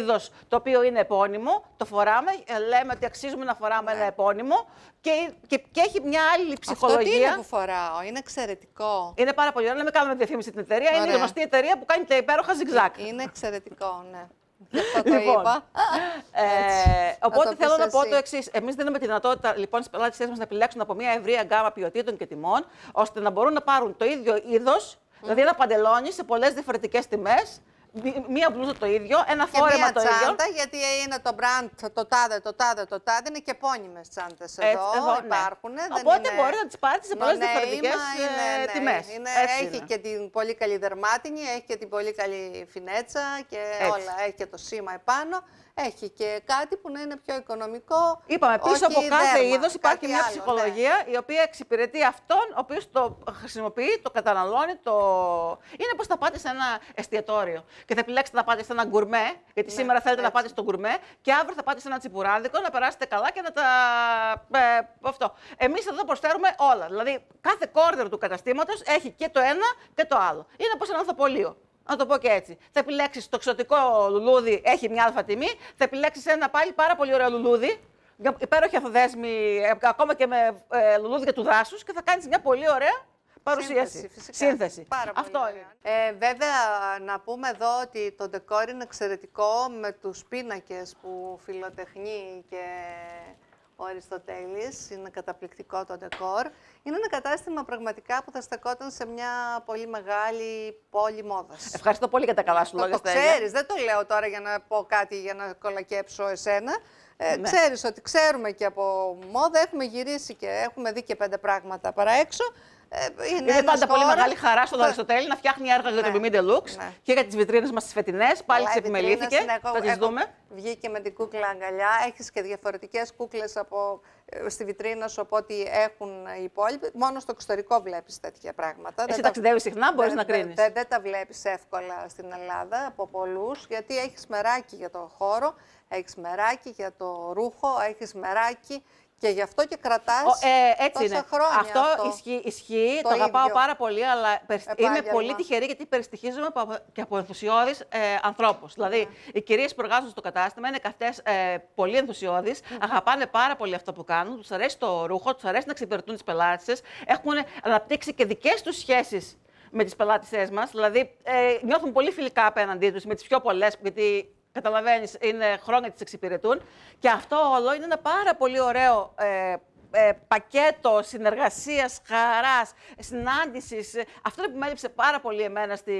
είδο το οποίο είναι επώνυμο, το φοράμε, ε, λέμε ότι αξίζουμε να φοράμε ναι. ένα επώνυμο και, και, και, έχει μια άλλη ψυχολογία. Αυτό τι είναι που φοράω, είναι εξαιρετικό. Είναι πάρα πολύ ωραίο, λέμε κάνουμε διαφήμιση την εταιρεία, είναι η γνωστή εταιρεία που κάνει τα υπέροχα ζιγζάκ. Ε, είναι εξαιρετικό, ναι. (laughs) Αυτό το λοιπόν, είπα. Ε, οπότε θέλω να πω το εξής. Εμείς δίνουμε τη δυνατότητα λοιπόν στις πελάτες μας να επιλέξουν από μια ευρεία γκάμα ποιοτήτων και τιμών, ώστε να μπορούν να πάρουν το ίδιο είδος, mm. δηλαδή ένα παντελόνι σε πολλές διαφορετικές τιμές, μία μπλούζα το ίδιο, ένα και φόρεμα το τσάντα, ίδιο. τσάντα, γιατί είναι το μπραντ το τάδε, το τάδε, το τάδε. Είναι και πόνιμες τσάντες εδώ, εδώ ναι. υπάρχουν. Οπότε είναι... να τις πάρετε σε πολλές διαφορετικές είναι, ε, ναι, τιμές. έχει και την πολύ καλή δερμάτινη, έχει και την πολύ καλή φινέτσα και όλα. Έχει και το σήμα επάνω. Έχει και κάτι που να είναι πιο οικονομικό. Είπαμε, πίσω από κάθε είδος υπάρχει μια ψυχολογία ναι. η οποία εξυπηρετεί αυτόν ο οποίος το χρησιμοποιεί, το καταναλώνει. Το... Είναι πώς θα πάτε σε ένα εστιατόριο και θα επιλέξετε να πάτε σε ένα γκουρμέ, γιατί ναι, σήμερα θέλετε να πάτε στο γκουρμέ, και αύριο θα πάτε σε ένα τσιπουράδικο να περάσετε καλά και να τα. Ε, αυτό. Εμείς εδώ προσφέρουμε όλα. Δηλαδή, κάθε κόρδερ του καταστήματος έχει και το ένα και το άλλο. Είναι όπως ένα ανθοπολείο. Να το πω και έτσι. Θα επιλέξεις το εξωτικό λουλούδι, έχει μια αλφα τιμή. Θα επιλέξεις ένα πάλι πάρα πολύ ωραίο λουλούδι, υπέροχη αθοδέσμη, ε, ακόμα και με ε, λουλούδια του δάσους και θα κάνεις μια πολύ ωραία παρουσίαση. Σύνθεση. Σύνθεση. Πάρα Αυτό πολύ είναι. Ε, βέβαια, να πούμε εδώ ότι το ντεκόρ είναι εξαιρετικό με τους πίνακες που φιλοτεχνεί και ο Αριστοτέλης, είναι καταπληκτικό το ντεκόρ. Είναι ένα κατάστημα πραγματικά που θα στεκόταν σε μια πολύ μεγάλη πόλη μόδας. Ευχαριστώ πολύ για τα καλά σου λόγια, Το, το ξέρεις, δεν το λέω τώρα για να πω κάτι για να κολακέψω εσένα. Ε, ναι. Ξέρεις ότι ξέρουμε και από μόδα, έχουμε γυρίσει και έχουμε δει και πέντε πράγματα παρά έξω. Ε, είναι, είναι πάντα πολύ μεγάλη χαρά στον Αριστοτέλη να φτιάχνει έργα για το Bimini ναι, Deluxe ναι. και για τις βιτρίνες μας τις φετινές. Πάλι τι επιμελήθηκε. Ναι, Θα τις δούμε. Βγήκε με την κούκλα αγκαλιά. Έχεις και διαφορετικές κούκλες από ε, στη βιτρίνα σου από ό,τι έχουν οι υπόλοιποι. Μόνο στο εξωτερικό βλέπεις τέτοια πράγματα. Εσύ ταξιδεύεις συχνά, μπορείς να κρίνεις. Δεν, δεν τα βλέπεις εύκολα στην Ελλάδα από πολλούς, γιατί έχεις μεράκι για το χώρο, έχεις μεράκι για το ρούχο, έχεις μεράκι και γι' αυτό και κρατάς ε, τόσα χρόνια. Αυτό, αυτό. Ισχύει, το, αγαπάω πάρα πολύ, αλλά είναι ε, είμαι πολύ τυχερή γιατί περιστοιχίζομαι και από ενθουσιώδεις ε, ανθρώπους. Δηλαδή, ναι. οι κυρίες που εργάζονται στο κατάστημα είναι καυτές ε, πολύ ενθουσιώδεις, ναι. αγαπάνε πάρα πολύ αυτό που κάνουν, τους αρέσει το ρούχο, τους αρέσει να εξυπηρετούν τις πελάτες έχουν αναπτύξει και δικές τους σχέσεις με τις πελάτησές μας. Δηλαδή, ε, νιώθουν πολύ φιλικά απέναντί τους, με τις πιο πολλές, γιατί Καταλαβαίνεις, είναι χρόνια τις εξυπηρετούν. Και αυτό όλο είναι ένα πάρα πολύ ωραίο ε, ε, πακέτο συνεργασίας, χαράς, συνάντησης. Ε, αυτό που με έλειψε πάρα πολύ εμένα στη,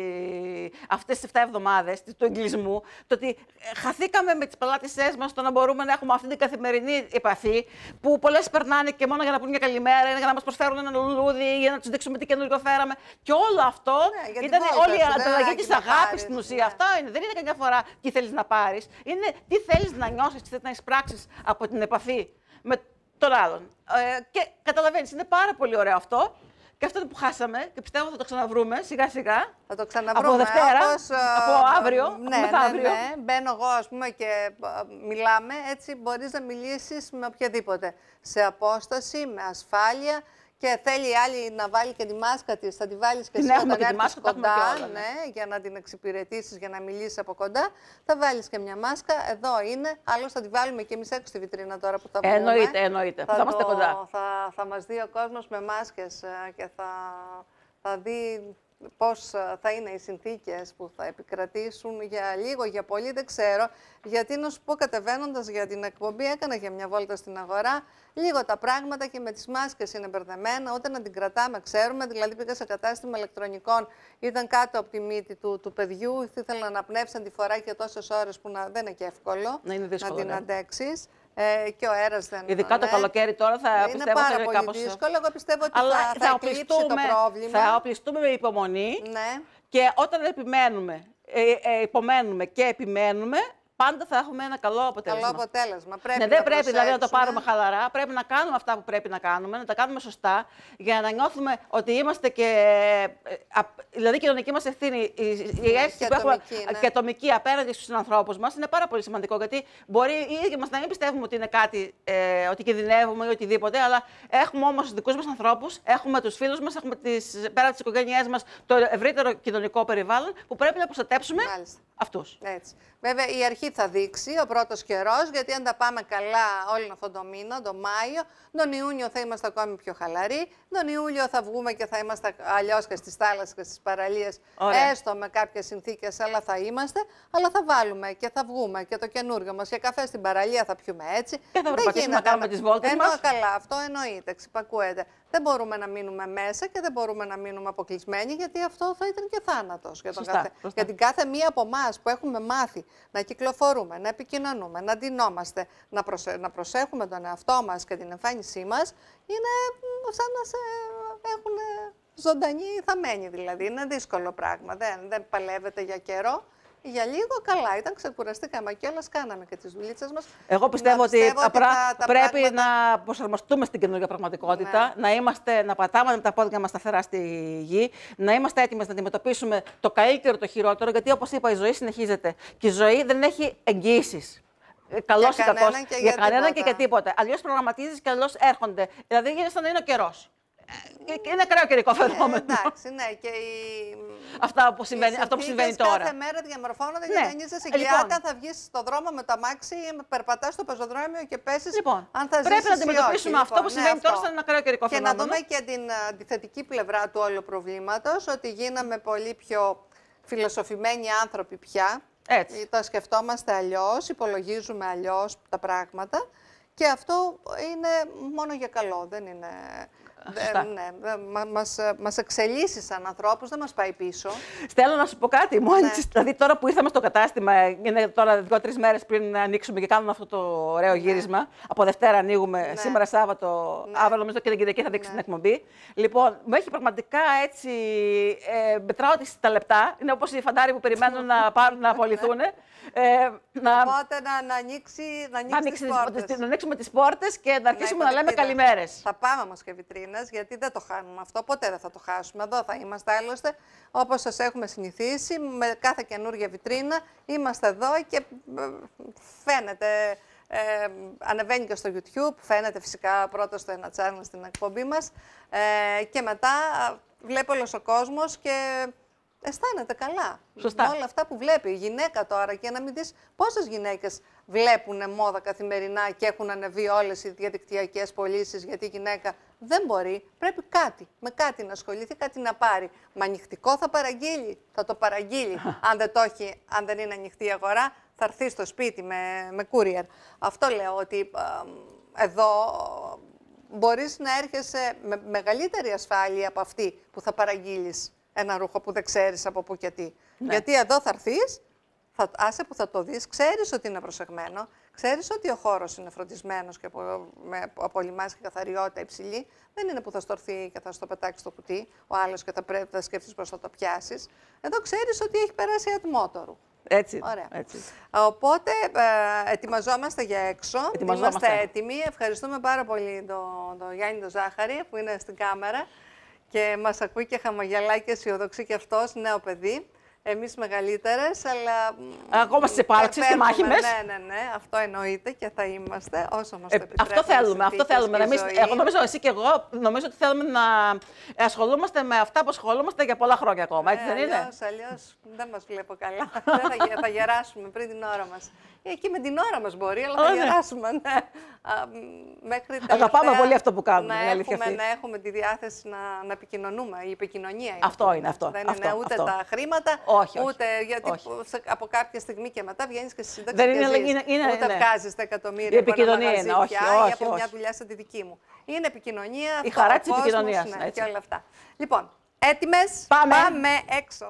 αυτές τις 7 εβδομάδες του εγκλισμού, το ότι ε, χαθήκαμε με τις πελάτησές μας στο να μπορούμε να έχουμε αυτή την καθημερινή επαφή, που πολλές περνάνε και μόνο για να πούν μια καλημέρα, για να μας προσφέρουν ένα λουλούδι, για να τους δείξουμε τι καινούργιο φέραμε. Και όλο αυτό ναι, ήταν όλη η ανταλλαγή τη αγάπης στην ουσία. Ναι. Αυτό είναι, δεν είναι καμιά φορά τι θέλεις να πάρεις. Είναι τι θέλεις να νιώσεις τι θέλεις να εισπράξεις από την επαφή με των άλλων. Ε, και καταλαβαίνεις, είναι πάρα πολύ ωραίο αυτό. Και αυτό που χάσαμε και πιστεύω θα το ξαναβρούμε σιγά σιγά. Θα το ξαναβρούμε. Από Δευτέρα, όπως, ε, από αύριο, ναι, Ναι, ναι, μπαίνω εγώ ας πούμε και ε, μιλάμε, έτσι μπορείς να μιλήσεις με οποιαδήποτε. Σε απόσταση, με ασφάλεια, και θέλει η άλλη να βάλει και τη μάσκα της, θα τη βάλεις και την εσύ όταν μάσκα κοντά. Ναι. ναι. για να την εξυπηρετήσεις, για να μιλήσεις από κοντά. Θα βάλεις και μια μάσκα. Εδώ είναι. Άλλωστε θα τη βάλουμε και εμείς έξω στη βιτρίνα τώρα που τα βλέπουμε. Εννοείται, εννοείται. Θα, θα είμαστε κοντά. Θα, θα μας δει ο κόσμος με μάσκες ε, και θα, θα δει πώς ε, θα είναι οι συνθήκες που θα επικρατήσουν για λίγο, για πολύ, δεν ξέρω. Γιατί να σου πω κατεβαίνοντας για την εκπομπή, έκανα για μια βόλτα στην αγορά, λίγο τα πράγματα και με τις μάσκες είναι μπερδεμένα, όταν να την κρατάμε, ξέρουμε. Δηλαδή πήγα σε κατάστημα ηλεκτρονικών, ήταν κάτω από τη μύτη του, του παιδιού, ήθελα να πνεύσει τη φορά και τόσες ώρες που να, δεν είναι και εύκολο να, την ναι ε, και ο αέρας δεν. είναι. Ειδικά το ναι. καλοκαίρι τώρα θα είναι πιστεύω πάρα πολύ κάπως... δύσκολο. Εγώ πιστεύω ότι Αλλά θα, θα, θα το πρόβλημα. Θα οπλιστούμε με υπομονή ναι. και όταν επιμένουμε, ε, ε υπομένουμε και επιμένουμε, πάντα θα έχουμε ένα καλό αποτέλεσμα. Καλό αποτέλεσμα. Πρέπει ναι, να δεν πρέπει δηλαδή, να το πάρουμε χαλαρά. Πρέπει να κάνουμε αυτά που πρέπει να κάνουμε, να τα κάνουμε σωστά, για να νιώθουμε ότι είμαστε και. Ε, δηλαδή, η κοινωνική μας ευθύνη, η ναι, αίσθηση που έχουμε ε, ναι. και ατομική απέναντι στους ανθρώπους μας είναι πάρα πολύ σημαντικό. Γιατί μπορεί οι ίδιοι μας να μην πιστεύουμε ότι είναι κάτι, ε, ότι κινδυνεύουμε ή οτιδήποτε, αλλά έχουμε όμως τους δικούς μας ανθρώπους, έχουμε τους φίλους μας, έχουμε τις, πέρα από τις οικογένειές μας το ευρύτερο κοινωνικό περιβάλλον που πρέπει να προστατέψουμε αυτού. Βέβαια, η αρχή θα δείξει ο πρώτος καιρός, γιατί αν τα πάμε καλά όλο αυτό τον μήνα, τον Μάιο, τον Ιούνιο θα είμαστε ακόμη πιο χαλαροί. Τον Ιούλιο θα βγούμε και θα είμαστε αλλιώς και στις θάλασσες και στις παραλίες, έστω με κάποιες συνθήκες, αλλά θα είμαστε. Αλλά θα βάλουμε και θα βγούμε και το καινούργιο μας και καφέ στην παραλία θα πιούμε έτσι. Και θα προσπαθήσουμε να κάνουμε τις βόλτες μας. Καλά, αυτό εννοείται, ξυπακούεται. Δεν μπορούμε να μείνουμε μέσα και δεν μπορούμε να μείνουμε αποκλεισμένοι, γιατί αυτό θα ήταν και θάνατος για, κάθε... μία από εμάς που έχουμε μάθει να κυκλοφορούμε να επικοινωνούμε, να ντυνόμαστε, να, προσε... να προσέχουμε τον εαυτό μας και την εμφάνισή μας, είναι σαν να σε έχουν ζωντανή θαμένη δηλαδή. Είναι δύσκολο πράγμα, δεν, δεν παλεύεται για καιρό για λίγο καλά ήταν, ξεκουραστήκαμε κιόλα, κάναμε και τις δουλίτσε μας. Εγώ πιστεύω ότι πρέπει να προσαρμοστούμε στην καινούργια πραγματικότητα, ναι. να, είμαστε, να πατάμε με τα πόδια μας σταθερά στη γη, να είμαστε έτοιμες να αντιμετωπίσουμε το καλύτερο, το χειρότερο, γιατί όπως είπα, η ζωή συνεχίζεται. Και η ζωή δεν έχει εγγύησεις. Ε, Καλός ή κακό. Για κανέναν και για τίποτα. Αλλιώς προγραμματίζεις και αλλιώς έρχονται. Δηλαδή, γίνεται σαν να είναι ο καιρός είναι ε, ακραίο καιρικό ε, φαινόμενο. Ε, εντάξει, ναι. Και η... Αυτά που συμβαίνει, αυτό που συμβαίνει κάθε τώρα. Κάθε μέρα διαμορφώνονται ναι. γιατί κανεί σε λοιπόν. θα βγεις στο δρόμο με τα μάξι, περπατάς στο πεζοδρόμιο και πέσεις. Λοιπόν, αν θα πρέπει να αντιμετωπίσουμε αυτό που λοιπόν, ναι, συμβαίνει ναι, τώρα σαν ένα ακραίο καιρικό φαινόμενο. Και να δούμε και την αντιθετική πλευρά του όλου προβλήματος, ότι γίναμε πολύ πιο φιλοσοφημένοι άνθρωποι πια. Έτσι. Ε, τα σκεφτόμαστε αλλιώς, υπολογίζουμε αλλιώς τα πράγματα. Και αυτό είναι μόνο για καλό, δεν είναι ναι, ναι Μα ε, μας, εξελίσσει σαν ανθρώπους, δεν μας πάει πίσω. Θέλω να σου πω κάτι. Ναι. Δηλαδή, τώρα που ήρθαμε στο κατάστημα, είναι τώρα δύο-τρει μέρες πριν να ανοίξουμε και κάνουμε αυτό το ωραίο ναι. γύρισμα. Από Δευτέρα ανοίγουμε, σήμερα Σάββατο, αύριο νομίζω και την Κυριακή θα δείξει την εκπομπή. Λοιπόν, μου έχει πραγματικά έτσι. Ε, μετράω ότι τα λεπτά. Είναι όπως οι φαντάροι που περιμένουν να (laughs) πάρουν να απολυθούν. Ε, να... Οπότε να, ανοίξει, να τις πόρτες. να ανοίξουμε τις πόρτες και να αρχίσουμε να λέμε καλημέρες. Θα πάμε όμως και βιτρίνα γιατί δεν το χάνουμε αυτό. Ποτέ δεν θα το χάσουμε. Εδώ θα είμαστε άλλωστε, όπως σας έχουμε συνηθίσει, με κάθε καινούργια βιτρίνα. Είμαστε εδώ και ε, φαίνεται. Ε, ανεβαίνει και στο YouTube, φαίνεται φυσικά πρώτα στο ένα channel στην εκπομπή μας ε, και μετά βλέπει όλος ο κόσμος και αισθάνεται καλά. Σωστά. Με όλα αυτά που βλέπει η γυναίκα τώρα και να μην δεις πόσες γυναίκες βλέπουν μόδα καθημερινά και έχουν ανεβεί όλες οι διαδικτυακές πωλήσεις γιατί η γυναίκα δεν μπορεί. Πρέπει κάτι, με κάτι να ασχοληθεί, κάτι να πάρει. Μα ανοιχτικό θα παραγγείλει. Θα το παραγγείλει. αν δεν το αν δεν είναι ανοιχτή η αγορά, θα έρθει στο σπίτι με, με courier. Αυτό λέω ότι εδώ μπορείς να έρχεσαι με μεγαλύτερη ασφάλεια από αυτή που θα παραγγείλεις ένα ρούχο που δεν ξέρεις από πού και τι. Ναι. Γιατί εδώ θα έρθεις, θα, άσε που θα το δεις, ξέρεις ότι είναι προσεγμένο, ξέρεις ότι ο χώρος είναι φροντισμένος και από, με, απολυμάς και καθαριότητα υψηλή, δεν είναι που θα στορθεί και θα στο πετάξει το κουτί ο άλλος και θα πρέπει να σκεφτείς πώς θα το πιάσεις. Εδώ ξέρεις ότι έχει περάσει ατμότορου. Έτσι, Ωραία. έτσι. Οπότε ε, ετοιμαζόμαστε για έξω. Ετοιμαζόμαστε. Είμαστε έτοιμοι. Ευχαριστούμε πάρα πολύ τον το Γιάννη τον Ζάχαρη που είναι στην κάμερα και μας ακούει και χαμογελάει και αισιοδοξεί και αυτός, νέο παιδί εμείς μεγαλύτερες, αλλά... Ακόμα σε πάραξεις και μάχημες. Ναι, ναι, ναι, αυτό εννοείται και θα είμαστε όσο μας ε, το αυτό θέλουμε, αυτό θέλουμε. Εμείς, εγώ νομίζω, εσύ και εγώ, νομίζω ότι θέλουμε να ασχολούμαστε με αυτά που ασχολούμαστε για πολλά χρόνια ακόμα, ε, έτσι ναι, δεν είναι. Αλλιώς, αλλιώς δεν μας βλέπω καλά. (laughs) δεν θα, θα γεράσουμε πριν την ώρα μας. Εκεί με την ώρα μας μπορεί, αλλά θα γεράσουμε. Ναι. Α, μέχρι τα Αγαπάμε πολύ αυτό που κάνουμε. Να, έχουμε, να έχουμε τη διάθεση να, να επικοινωνούμε. Η επικοινωνία είναι. Αυτό είναι αυτό. Δεν αυτό, είναι ούτε αυτό. τα χρήματα, όχι, όχι, ούτε γιατί όχι. από κάποια στιγμή και μετά βγαίνεις και στη και ζεις, είναι, ούτε ναι. βγάζεις τα εκατομμύρια. Η επικοινωνία είναι. Όχι, πια, όχι, ή από μια δουλειά σαν τη δική μου. Είναι επικοινωνία. Η χαρά τη επικοινωνίας. Ναι, και όλα αυτά. Λοιπόν, έτοιμες. Πάμε έξω.